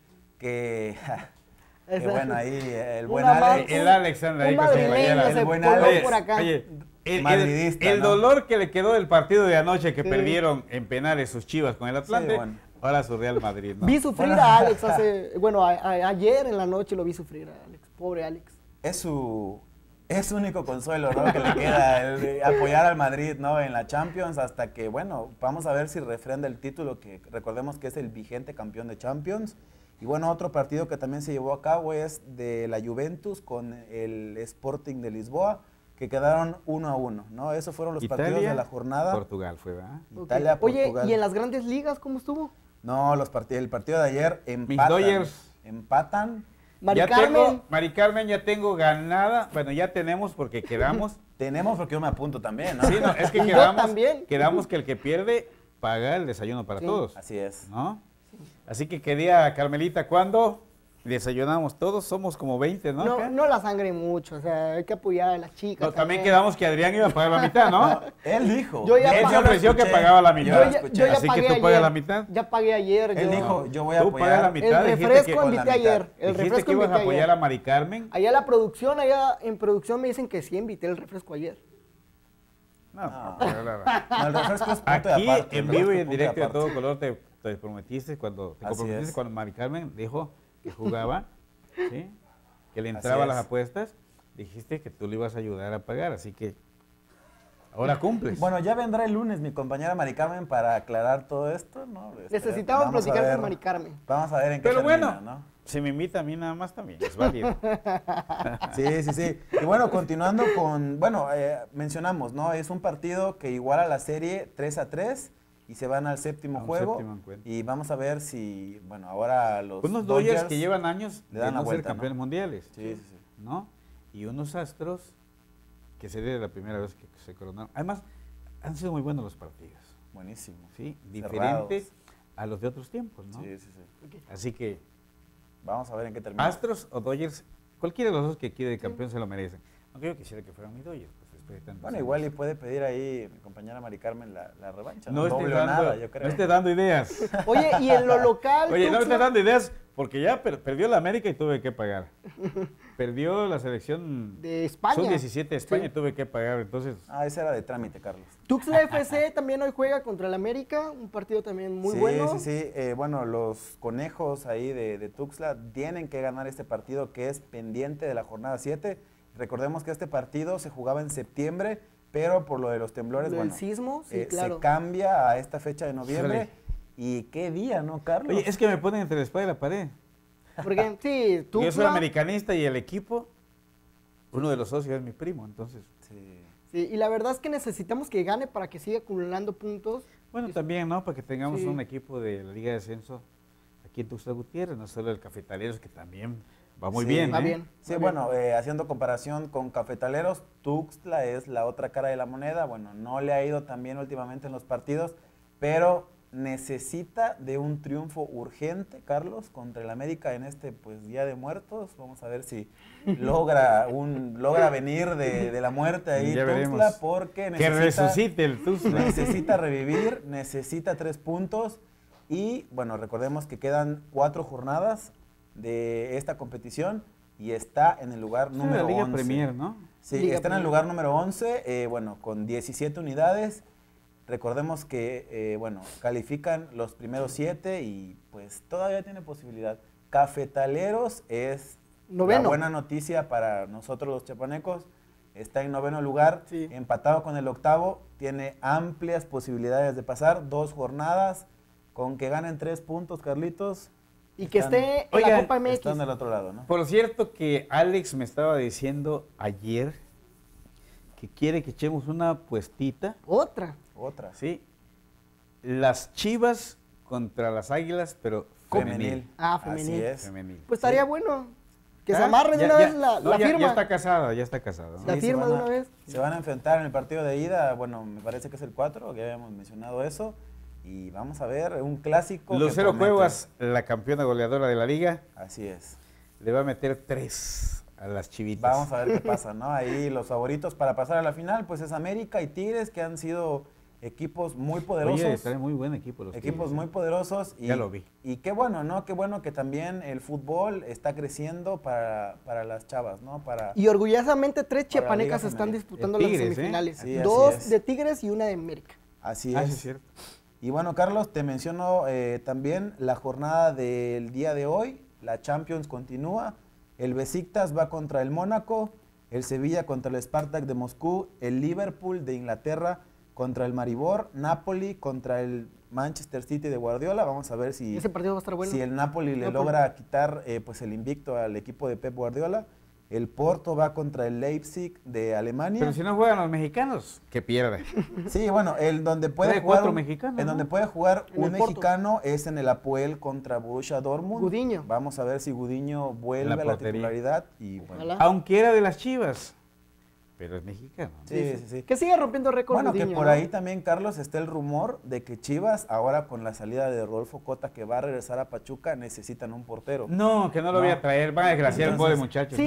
Speaker 10: que...
Speaker 2: bueno, ahí el buen Alex. El, El buen el, dolor que le quedó del partido de anoche que perdieron en penales sus chivas con el Atlante, ahora su Real Madrid. Vi sufrir a Alex
Speaker 1: hace, bueno, ayer en la noche lo vi sufrir a Alex, pobre Alex.
Speaker 2: Es su, es único consuelo
Speaker 10: ¿no? que le queda, apoyar al Madrid ¿no? en la Champions hasta que, bueno, vamos a ver si refrenda el título, que recordemos que es el vigente campeón de Champions. Y bueno, otro partido que también se llevó a cabo es de la Juventus con el Sporting de Lisboa, que quedaron uno a uno, ¿no? Esos fueron los partidos de la jornada.
Speaker 2: Portugal fue, ¿verdad? Italia, Oye, ¿y
Speaker 10: en
Speaker 1: las grandes ligas cómo estuvo?
Speaker 10: No, los partidos, el partido de ayer empatan. Mis Dodgers. Empatan.
Speaker 1: Mari ya
Speaker 2: Carmen. ya tengo ganada. Bueno, ya tenemos porque quedamos. tenemos porque yo me apunto también, ¿no?
Speaker 1: Sí, no, es que quedamos,
Speaker 2: quedamos que el que pierde paga el desayuno para todos. Así es. ¿No? Así que quería, Carmelita, ¿cuándo? Desayunamos todos, somos como 20, ¿no? No,
Speaker 1: no la sangre mucho, o sea, hay que apoyar a las chicas. también.
Speaker 2: quedamos que Adrián iba a pagar la mitad, ¿no? él dijo. Yo él se ofreció que pagaba la mitad. Así que tú pagas la mitad.
Speaker 1: Ya pagué ayer. Él dijo, yo voy a apoyar. Tú pagas la mitad. El refresco invité ayer. El refresco que ibas a apoyar a
Speaker 2: Mari Carmen.
Speaker 1: Allá la producción, allá en producción me dicen que sí invité el refresco ayer. No, no, ah. no, pues,
Speaker 2: no, El refresco es punto Aquí, en vivo y en directo de todo color te te prometiste cuando Mari Carmen dijo que jugaba, que le entraba las apuestas, dijiste que tú le ibas a ayudar a pagar, así que ahora cumples. Bueno, ya
Speaker 10: vendrá el lunes mi compañera Mari Carmen para aclarar todo esto,
Speaker 1: ¿no? Este, Necesitamos platicar con Mari Carmen.
Speaker 10: Vamos a ver en qué Pero bueno, Si me invita a mí nada más también, es válido. sí, sí, sí. Y bueno, continuando con, bueno, eh, mencionamos, ¿no? Es un partido que iguala la serie 3 a 3 y se van al séptimo juego. y vamos a ver si, bueno, ahora los. Pues unos Dodgers, que llevan años de no ser campeones
Speaker 2: mundiales. Sí, sí, ¿No? Y unos Astros que sería la primera vez que se coronaron. Además, han sido muy buenos los partidos. Buenísimo. Sí, diferente a los de otros tiempos, ¿no? Sí, sí, sí. Así que. Vamos a ver en qué termina. Astros o Dodgers, cualquiera de los dos que de campeón se lo merecen. Aunque yo quisiera que fueran mi Dodgers.
Speaker 10: Bueno, igual y puede pedir ahí mi compañera Mari Carmen la, revancha. No, dando, ideas.
Speaker 2: Oye, y en lo local. Oye, no esté dando ideas porque ya perdió la América y tuve que pagar. Perdió la selección de
Speaker 1: España. Son 17 de España y
Speaker 2: tuve que pagar, entonces. Ah, esa era de trámite, Carlos. Tuxla
Speaker 1: FC también hoy juega contra el América, un partido también muy bueno. Sí,
Speaker 10: sí, eh, bueno, los conejos ahí de, de Tuxla tienen que ganar este partido que es pendiente de la jornada 7 Recordemos que este partido se jugaba en septiembre, pero por lo de los temblores, bueno, sismo, sí, eh, claro. se cambia a esta fecha de
Speaker 1: noviembre. ¿Y qué día, no, Carlos? Oye, es que me
Speaker 2: ponen entre la espalda y la pared.
Speaker 1: Porque sí, tú. Yo soy
Speaker 2: americanista y el equipo, uno de los socios es mi primo, entonces. Sí.
Speaker 1: sí y la verdad es que necesitamos que gane para que siga acumulando puntos. Bueno, también, ¿no? Para
Speaker 2: que tengamos un equipo de la Liga de Ascenso aquí en Tuxtla Gutiérrez, no solo el Cafetaleros, que también Va muy ¿eh? bien.
Speaker 10: Sí, bueno, eh, haciendo comparación con Cafetaleros, Tuxtla es la otra cara de la moneda. Bueno, no le ha ido tan bien últimamente en los partidos, pero necesita de un triunfo urgente, Carlos, contra el América en este pues Día de Muertos. Vamos a ver si logra un logra venir de, la muerte ahí Tuxtla, porque que resucite el Necesita revivir, necesita tres puntos. Y bueno, recordemos que quedan cuatro jornadas de esta competición y está en el lugar número 11. ¿no? está en el lugar número 11, eh, bueno, con 17 unidades. Recordemos que, eh, bueno, califican los primeros 7 y pues todavía tiene posibilidad. Cafetaleros es la buena noticia para nosotros los chapanecos. Está en noveno lugar, empatado con el octavo, tiene amplias posibilidades de pasar, dos jornadas, con que ganen tres puntos, Carlitos, y que esté en la Copa MX. Están del otro
Speaker 2: lado, ¿no? Por cierto, que Alex me estaba diciendo ayer que quiere que echemos una puestita. Otra. Otra. Sí. Las chivas contra las águilas, pero femenil. Ah, femenil. Así es. Pues estaría
Speaker 1: bueno.
Speaker 10: Que ¿Ah? se amarren de una vez
Speaker 1: la, la firma. Ya, está
Speaker 2: casada, ya está casada. La firma
Speaker 10: de una vez. Se van a enfrentar en el partido de ida, bueno, me parece que es el 4, que habíamos mencionado eso. Y vamos a ver, un clásico. Lucero Cuevas,
Speaker 2: la campeona goleadora de la liga. Así es. Le va a meter tres a las chivitas. Vamos a ver qué
Speaker 10: pasa, ¿no? Ahí los favoritos para pasar a la final, pues es América y Tigres, que han sido equipos muy poderosos. Oye, están
Speaker 2: muy buen equipo los
Speaker 10: Equipos muy ¿eh? poderosos. ya lo vi. Y qué bueno, ¿no? Qué bueno que también el fútbol está creciendo para, las chavas, ¿no? Para, y
Speaker 1: orgullosamente tres chiapanecas están disputando las ¿eh? semifinales. Dos de Tigres y una de América.
Speaker 10: Así ah, es. Así es cierto. Y bueno, Carlos, te menciono eh, también la jornada del día de hoy. La Champions continúa. El Besiktas va contra el Mónaco. El Sevilla contra el Spartak de Moscú. El Liverpool de Inglaterra contra el Maribor. Napoli contra el Manchester City de Guardiola. Vamos a ver si, partido el Napoli le logra quitar eh, pues el invicto al equipo de Pep Guardiola. El Porto va contra el Leipzig de Alemania. Pero si no
Speaker 2: juegan los mexicanos. Que pierde.
Speaker 10: Sí, bueno, el donde puede jugar mexicanos, en donde puede jugar un mexicano es en el Apuel contra Borussia Dortmund. Gudiño. Vamos a ver si Gudiño vuelve a la titularidad y Aunque era de las Chivas
Speaker 2: pero es mexicano.
Speaker 10: Sí, sí, sí. Que sigue
Speaker 1: rompiendo récords. Bueno, que por ahí
Speaker 10: también, Carlos, está el rumor de que Chivas, ahora con la salida de Rodolfo Cota, que va a regresar a Pachuca, necesitan un portero. No, que no lo voy a traer. Va a desgraciar el pobre muchacho. Sí,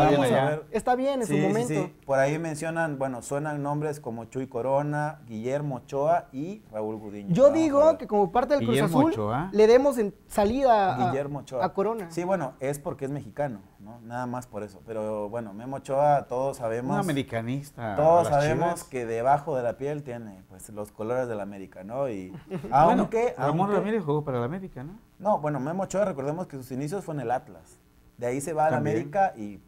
Speaker 10: está, bien, en su momento. Por ahí mencionan, bueno, suenan nombres como Chuy Corona, Guillermo Ochoa y Raúl Gudiño. Yo
Speaker 1: digo que como parte
Speaker 2: del Guillermo Cruz Azul, le
Speaker 1: demos en salida
Speaker 10: a Corona. Sí, bueno, es porque es mexicano. ¿no? Nada más por eso. Pero bueno, Memo Ochoa, todos sabemos. Un americanista. Todos sabemos que debajo de la piel tiene pues los colores de la América, ¿no? Y aunque. Bueno, Ramón jugó para la América, ¿no? No, bueno, Memo Ochoa, recordemos que sus inicios fue en el Atlas. De ahí se va al América
Speaker 2: y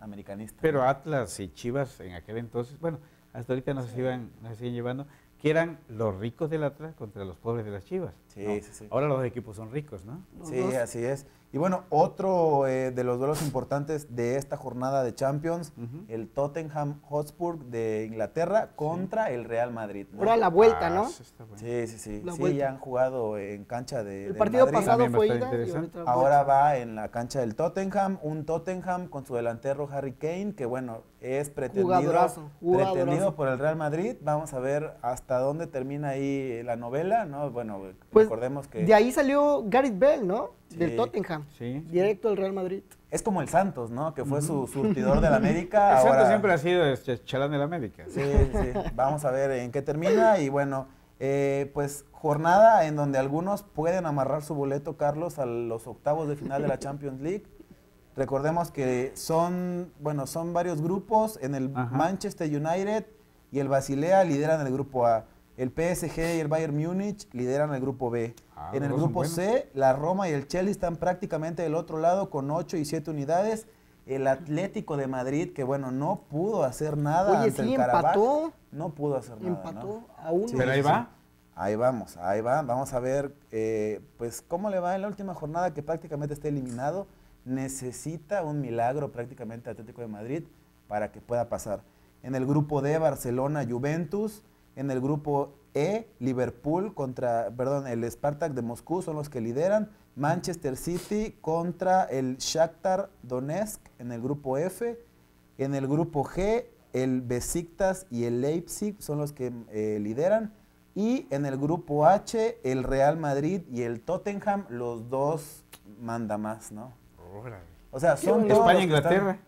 Speaker 2: americanista. Pero Atlas y Chivas en aquel entonces, bueno, hasta ahorita nos siguen llevando, que eran los ricos del Atlas contra los pobres de las Chivas. Sí, sí, Ahora los equipos son ricos, ¿no? Sí, así
Speaker 10: es. Y bueno, otro eh, de los duelos importantes de esta jornada de Champions, el Tottenham Hotspur de Inglaterra contra el Real Madrid. Ahora la vuelta, ¿no? Ah, sí, sí, sí. sí, ya han jugado en cancha de. El partido pasado fue ida. Y Ahora va en la cancha del Tottenham, un Tottenham con su delantero Harry Kane, que bueno, es pretendido, pretendido por el Real Madrid. Vamos a ver hasta dónde termina ahí la novela, ¿no? Bueno, pues,
Speaker 2: pues, recordemos que...
Speaker 1: De ahí salió Gareth Bell, ¿no? del Tottenham. Directo al Real Madrid. Es como el Santos, ¿no? Que
Speaker 2: fue su surtidor de la América. el ahora... Santos siempre ha sido el de la América. Sí, sí.
Speaker 10: Vamos a ver en qué termina y bueno, eh, pues jornada en donde algunos pueden amarrar su boleto, Carlos, a los octavos de final de la Champions League. Recordemos que son, bueno, son varios grupos. En el Manchester United y el Basilea lideran el grupo A. El PSG y el Bayern Múnich lideran el grupo B. Ah, en el grupo C, la Roma y el Chelsea están prácticamente del otro lado con 8 y 7 unidades. El Atlético de Madrid, que bueno, no pudo hacer nada. Oye, empató. No pudo hacer nada. Empató
Speaker 2: ¿no? Pero ahí va.
Speaker 10: Ahí vamos, ahí va. Vamos a ver, eh, pues, cómo le va en la última jornada que prácticamente está eliminado. Necesita un milagro prácticamente Atlético de Madrid para que pueda pasar. En el grupo D, Barcelona, Juventus. En el grupo E, Liverpool contra, perdón, el Spartak de Moscú son los que lideran. Manchester City contra el Shakhtar Donetsk en el grupo F. En el grupo G, el Besiktas y el Leipzig son los que eh, lideran. Y en el grupo H, el Real Madrid y el Tottenham, los dos manda más, ¿no? O sea, son España Inglaterra.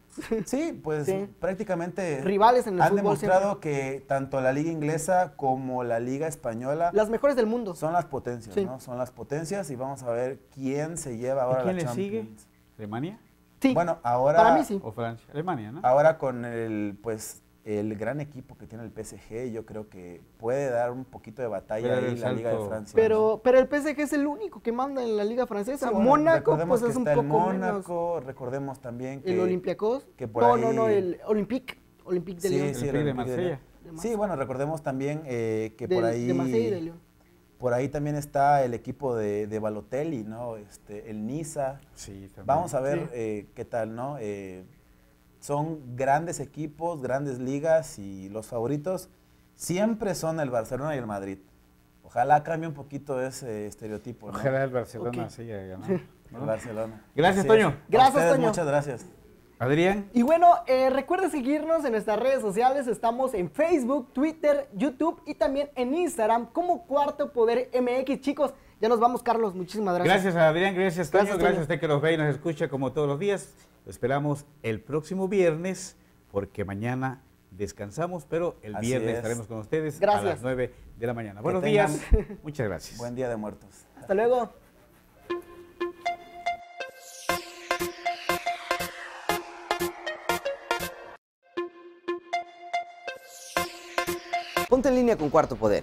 Speaker 10: Sí, pues prácticamente rivales en el han demostrado que tanto la liga inglesa como la liga española las mejores del mundo son las potencias, ¿no? Son las potencias y vamos a ver quién se lleva ahora ¿Y quién la le Champions. sigue?
Speaker 2: Alemania. Sí.
Speaker 10: Bueno, ahora Para mí sí. o Francia, Alemania, ¿no? Ahora con el pues el gran equipo que tiene el PSG, yo creo que puede dar un poquito de batalla ahí en la Liga de Francia. Pero,
Speaker 1: pero el PSG es el único que manda en la Liga Francesa. Mónaco, pues es un poco
Speaker 10: Mónaco, recordemos también que... ¿El Olympiacos? no, no, no, el
Speaker 1: Olympique, Olympique de sí,
Speaker 10: Sí, de Sí, bueno, recordemos también eh, que por ahí... de Por ahí también está el equipo de, de Balotelli, ¿no? Este, el Niza. Sí, también. Vamos a ver eh, qué tal, ¿no? Eh, son grandes equipos, grandes ligas y los favoritos siempre son el Barcelona y el Madrid. Ojalá cambie un poquito ese
Speaker 2: estereotipo. Ojalá el Barcelona siga ganando. El Barcelona. Gracias, Toño. Gracias, Toño. Muchas gracias. Adrián.
Speaker 1: Y bueno, eh, recuerda seguirnos en nuestras redes sociales. Estamos en Facebook, Twitter, YouTube y también en Instagram como Cuarto Poder MX. Chicos, ya nos vamos, Carlos. Muchísimas gracias. Gracias
Speaker 2: Adrián, gracias, Toño. Gracias, gracias a usted que nos ve y nos escucha como todos los días. esperamos el próximo viernes, porque mañana descansamos, pero el viernes estaremos con ustedes a las 9 de la mañana. Buenos días. Muchas gracias. Buen día de muertos.
Speaker 1: Hasta luego. Ponte en línea con Cuarto Poder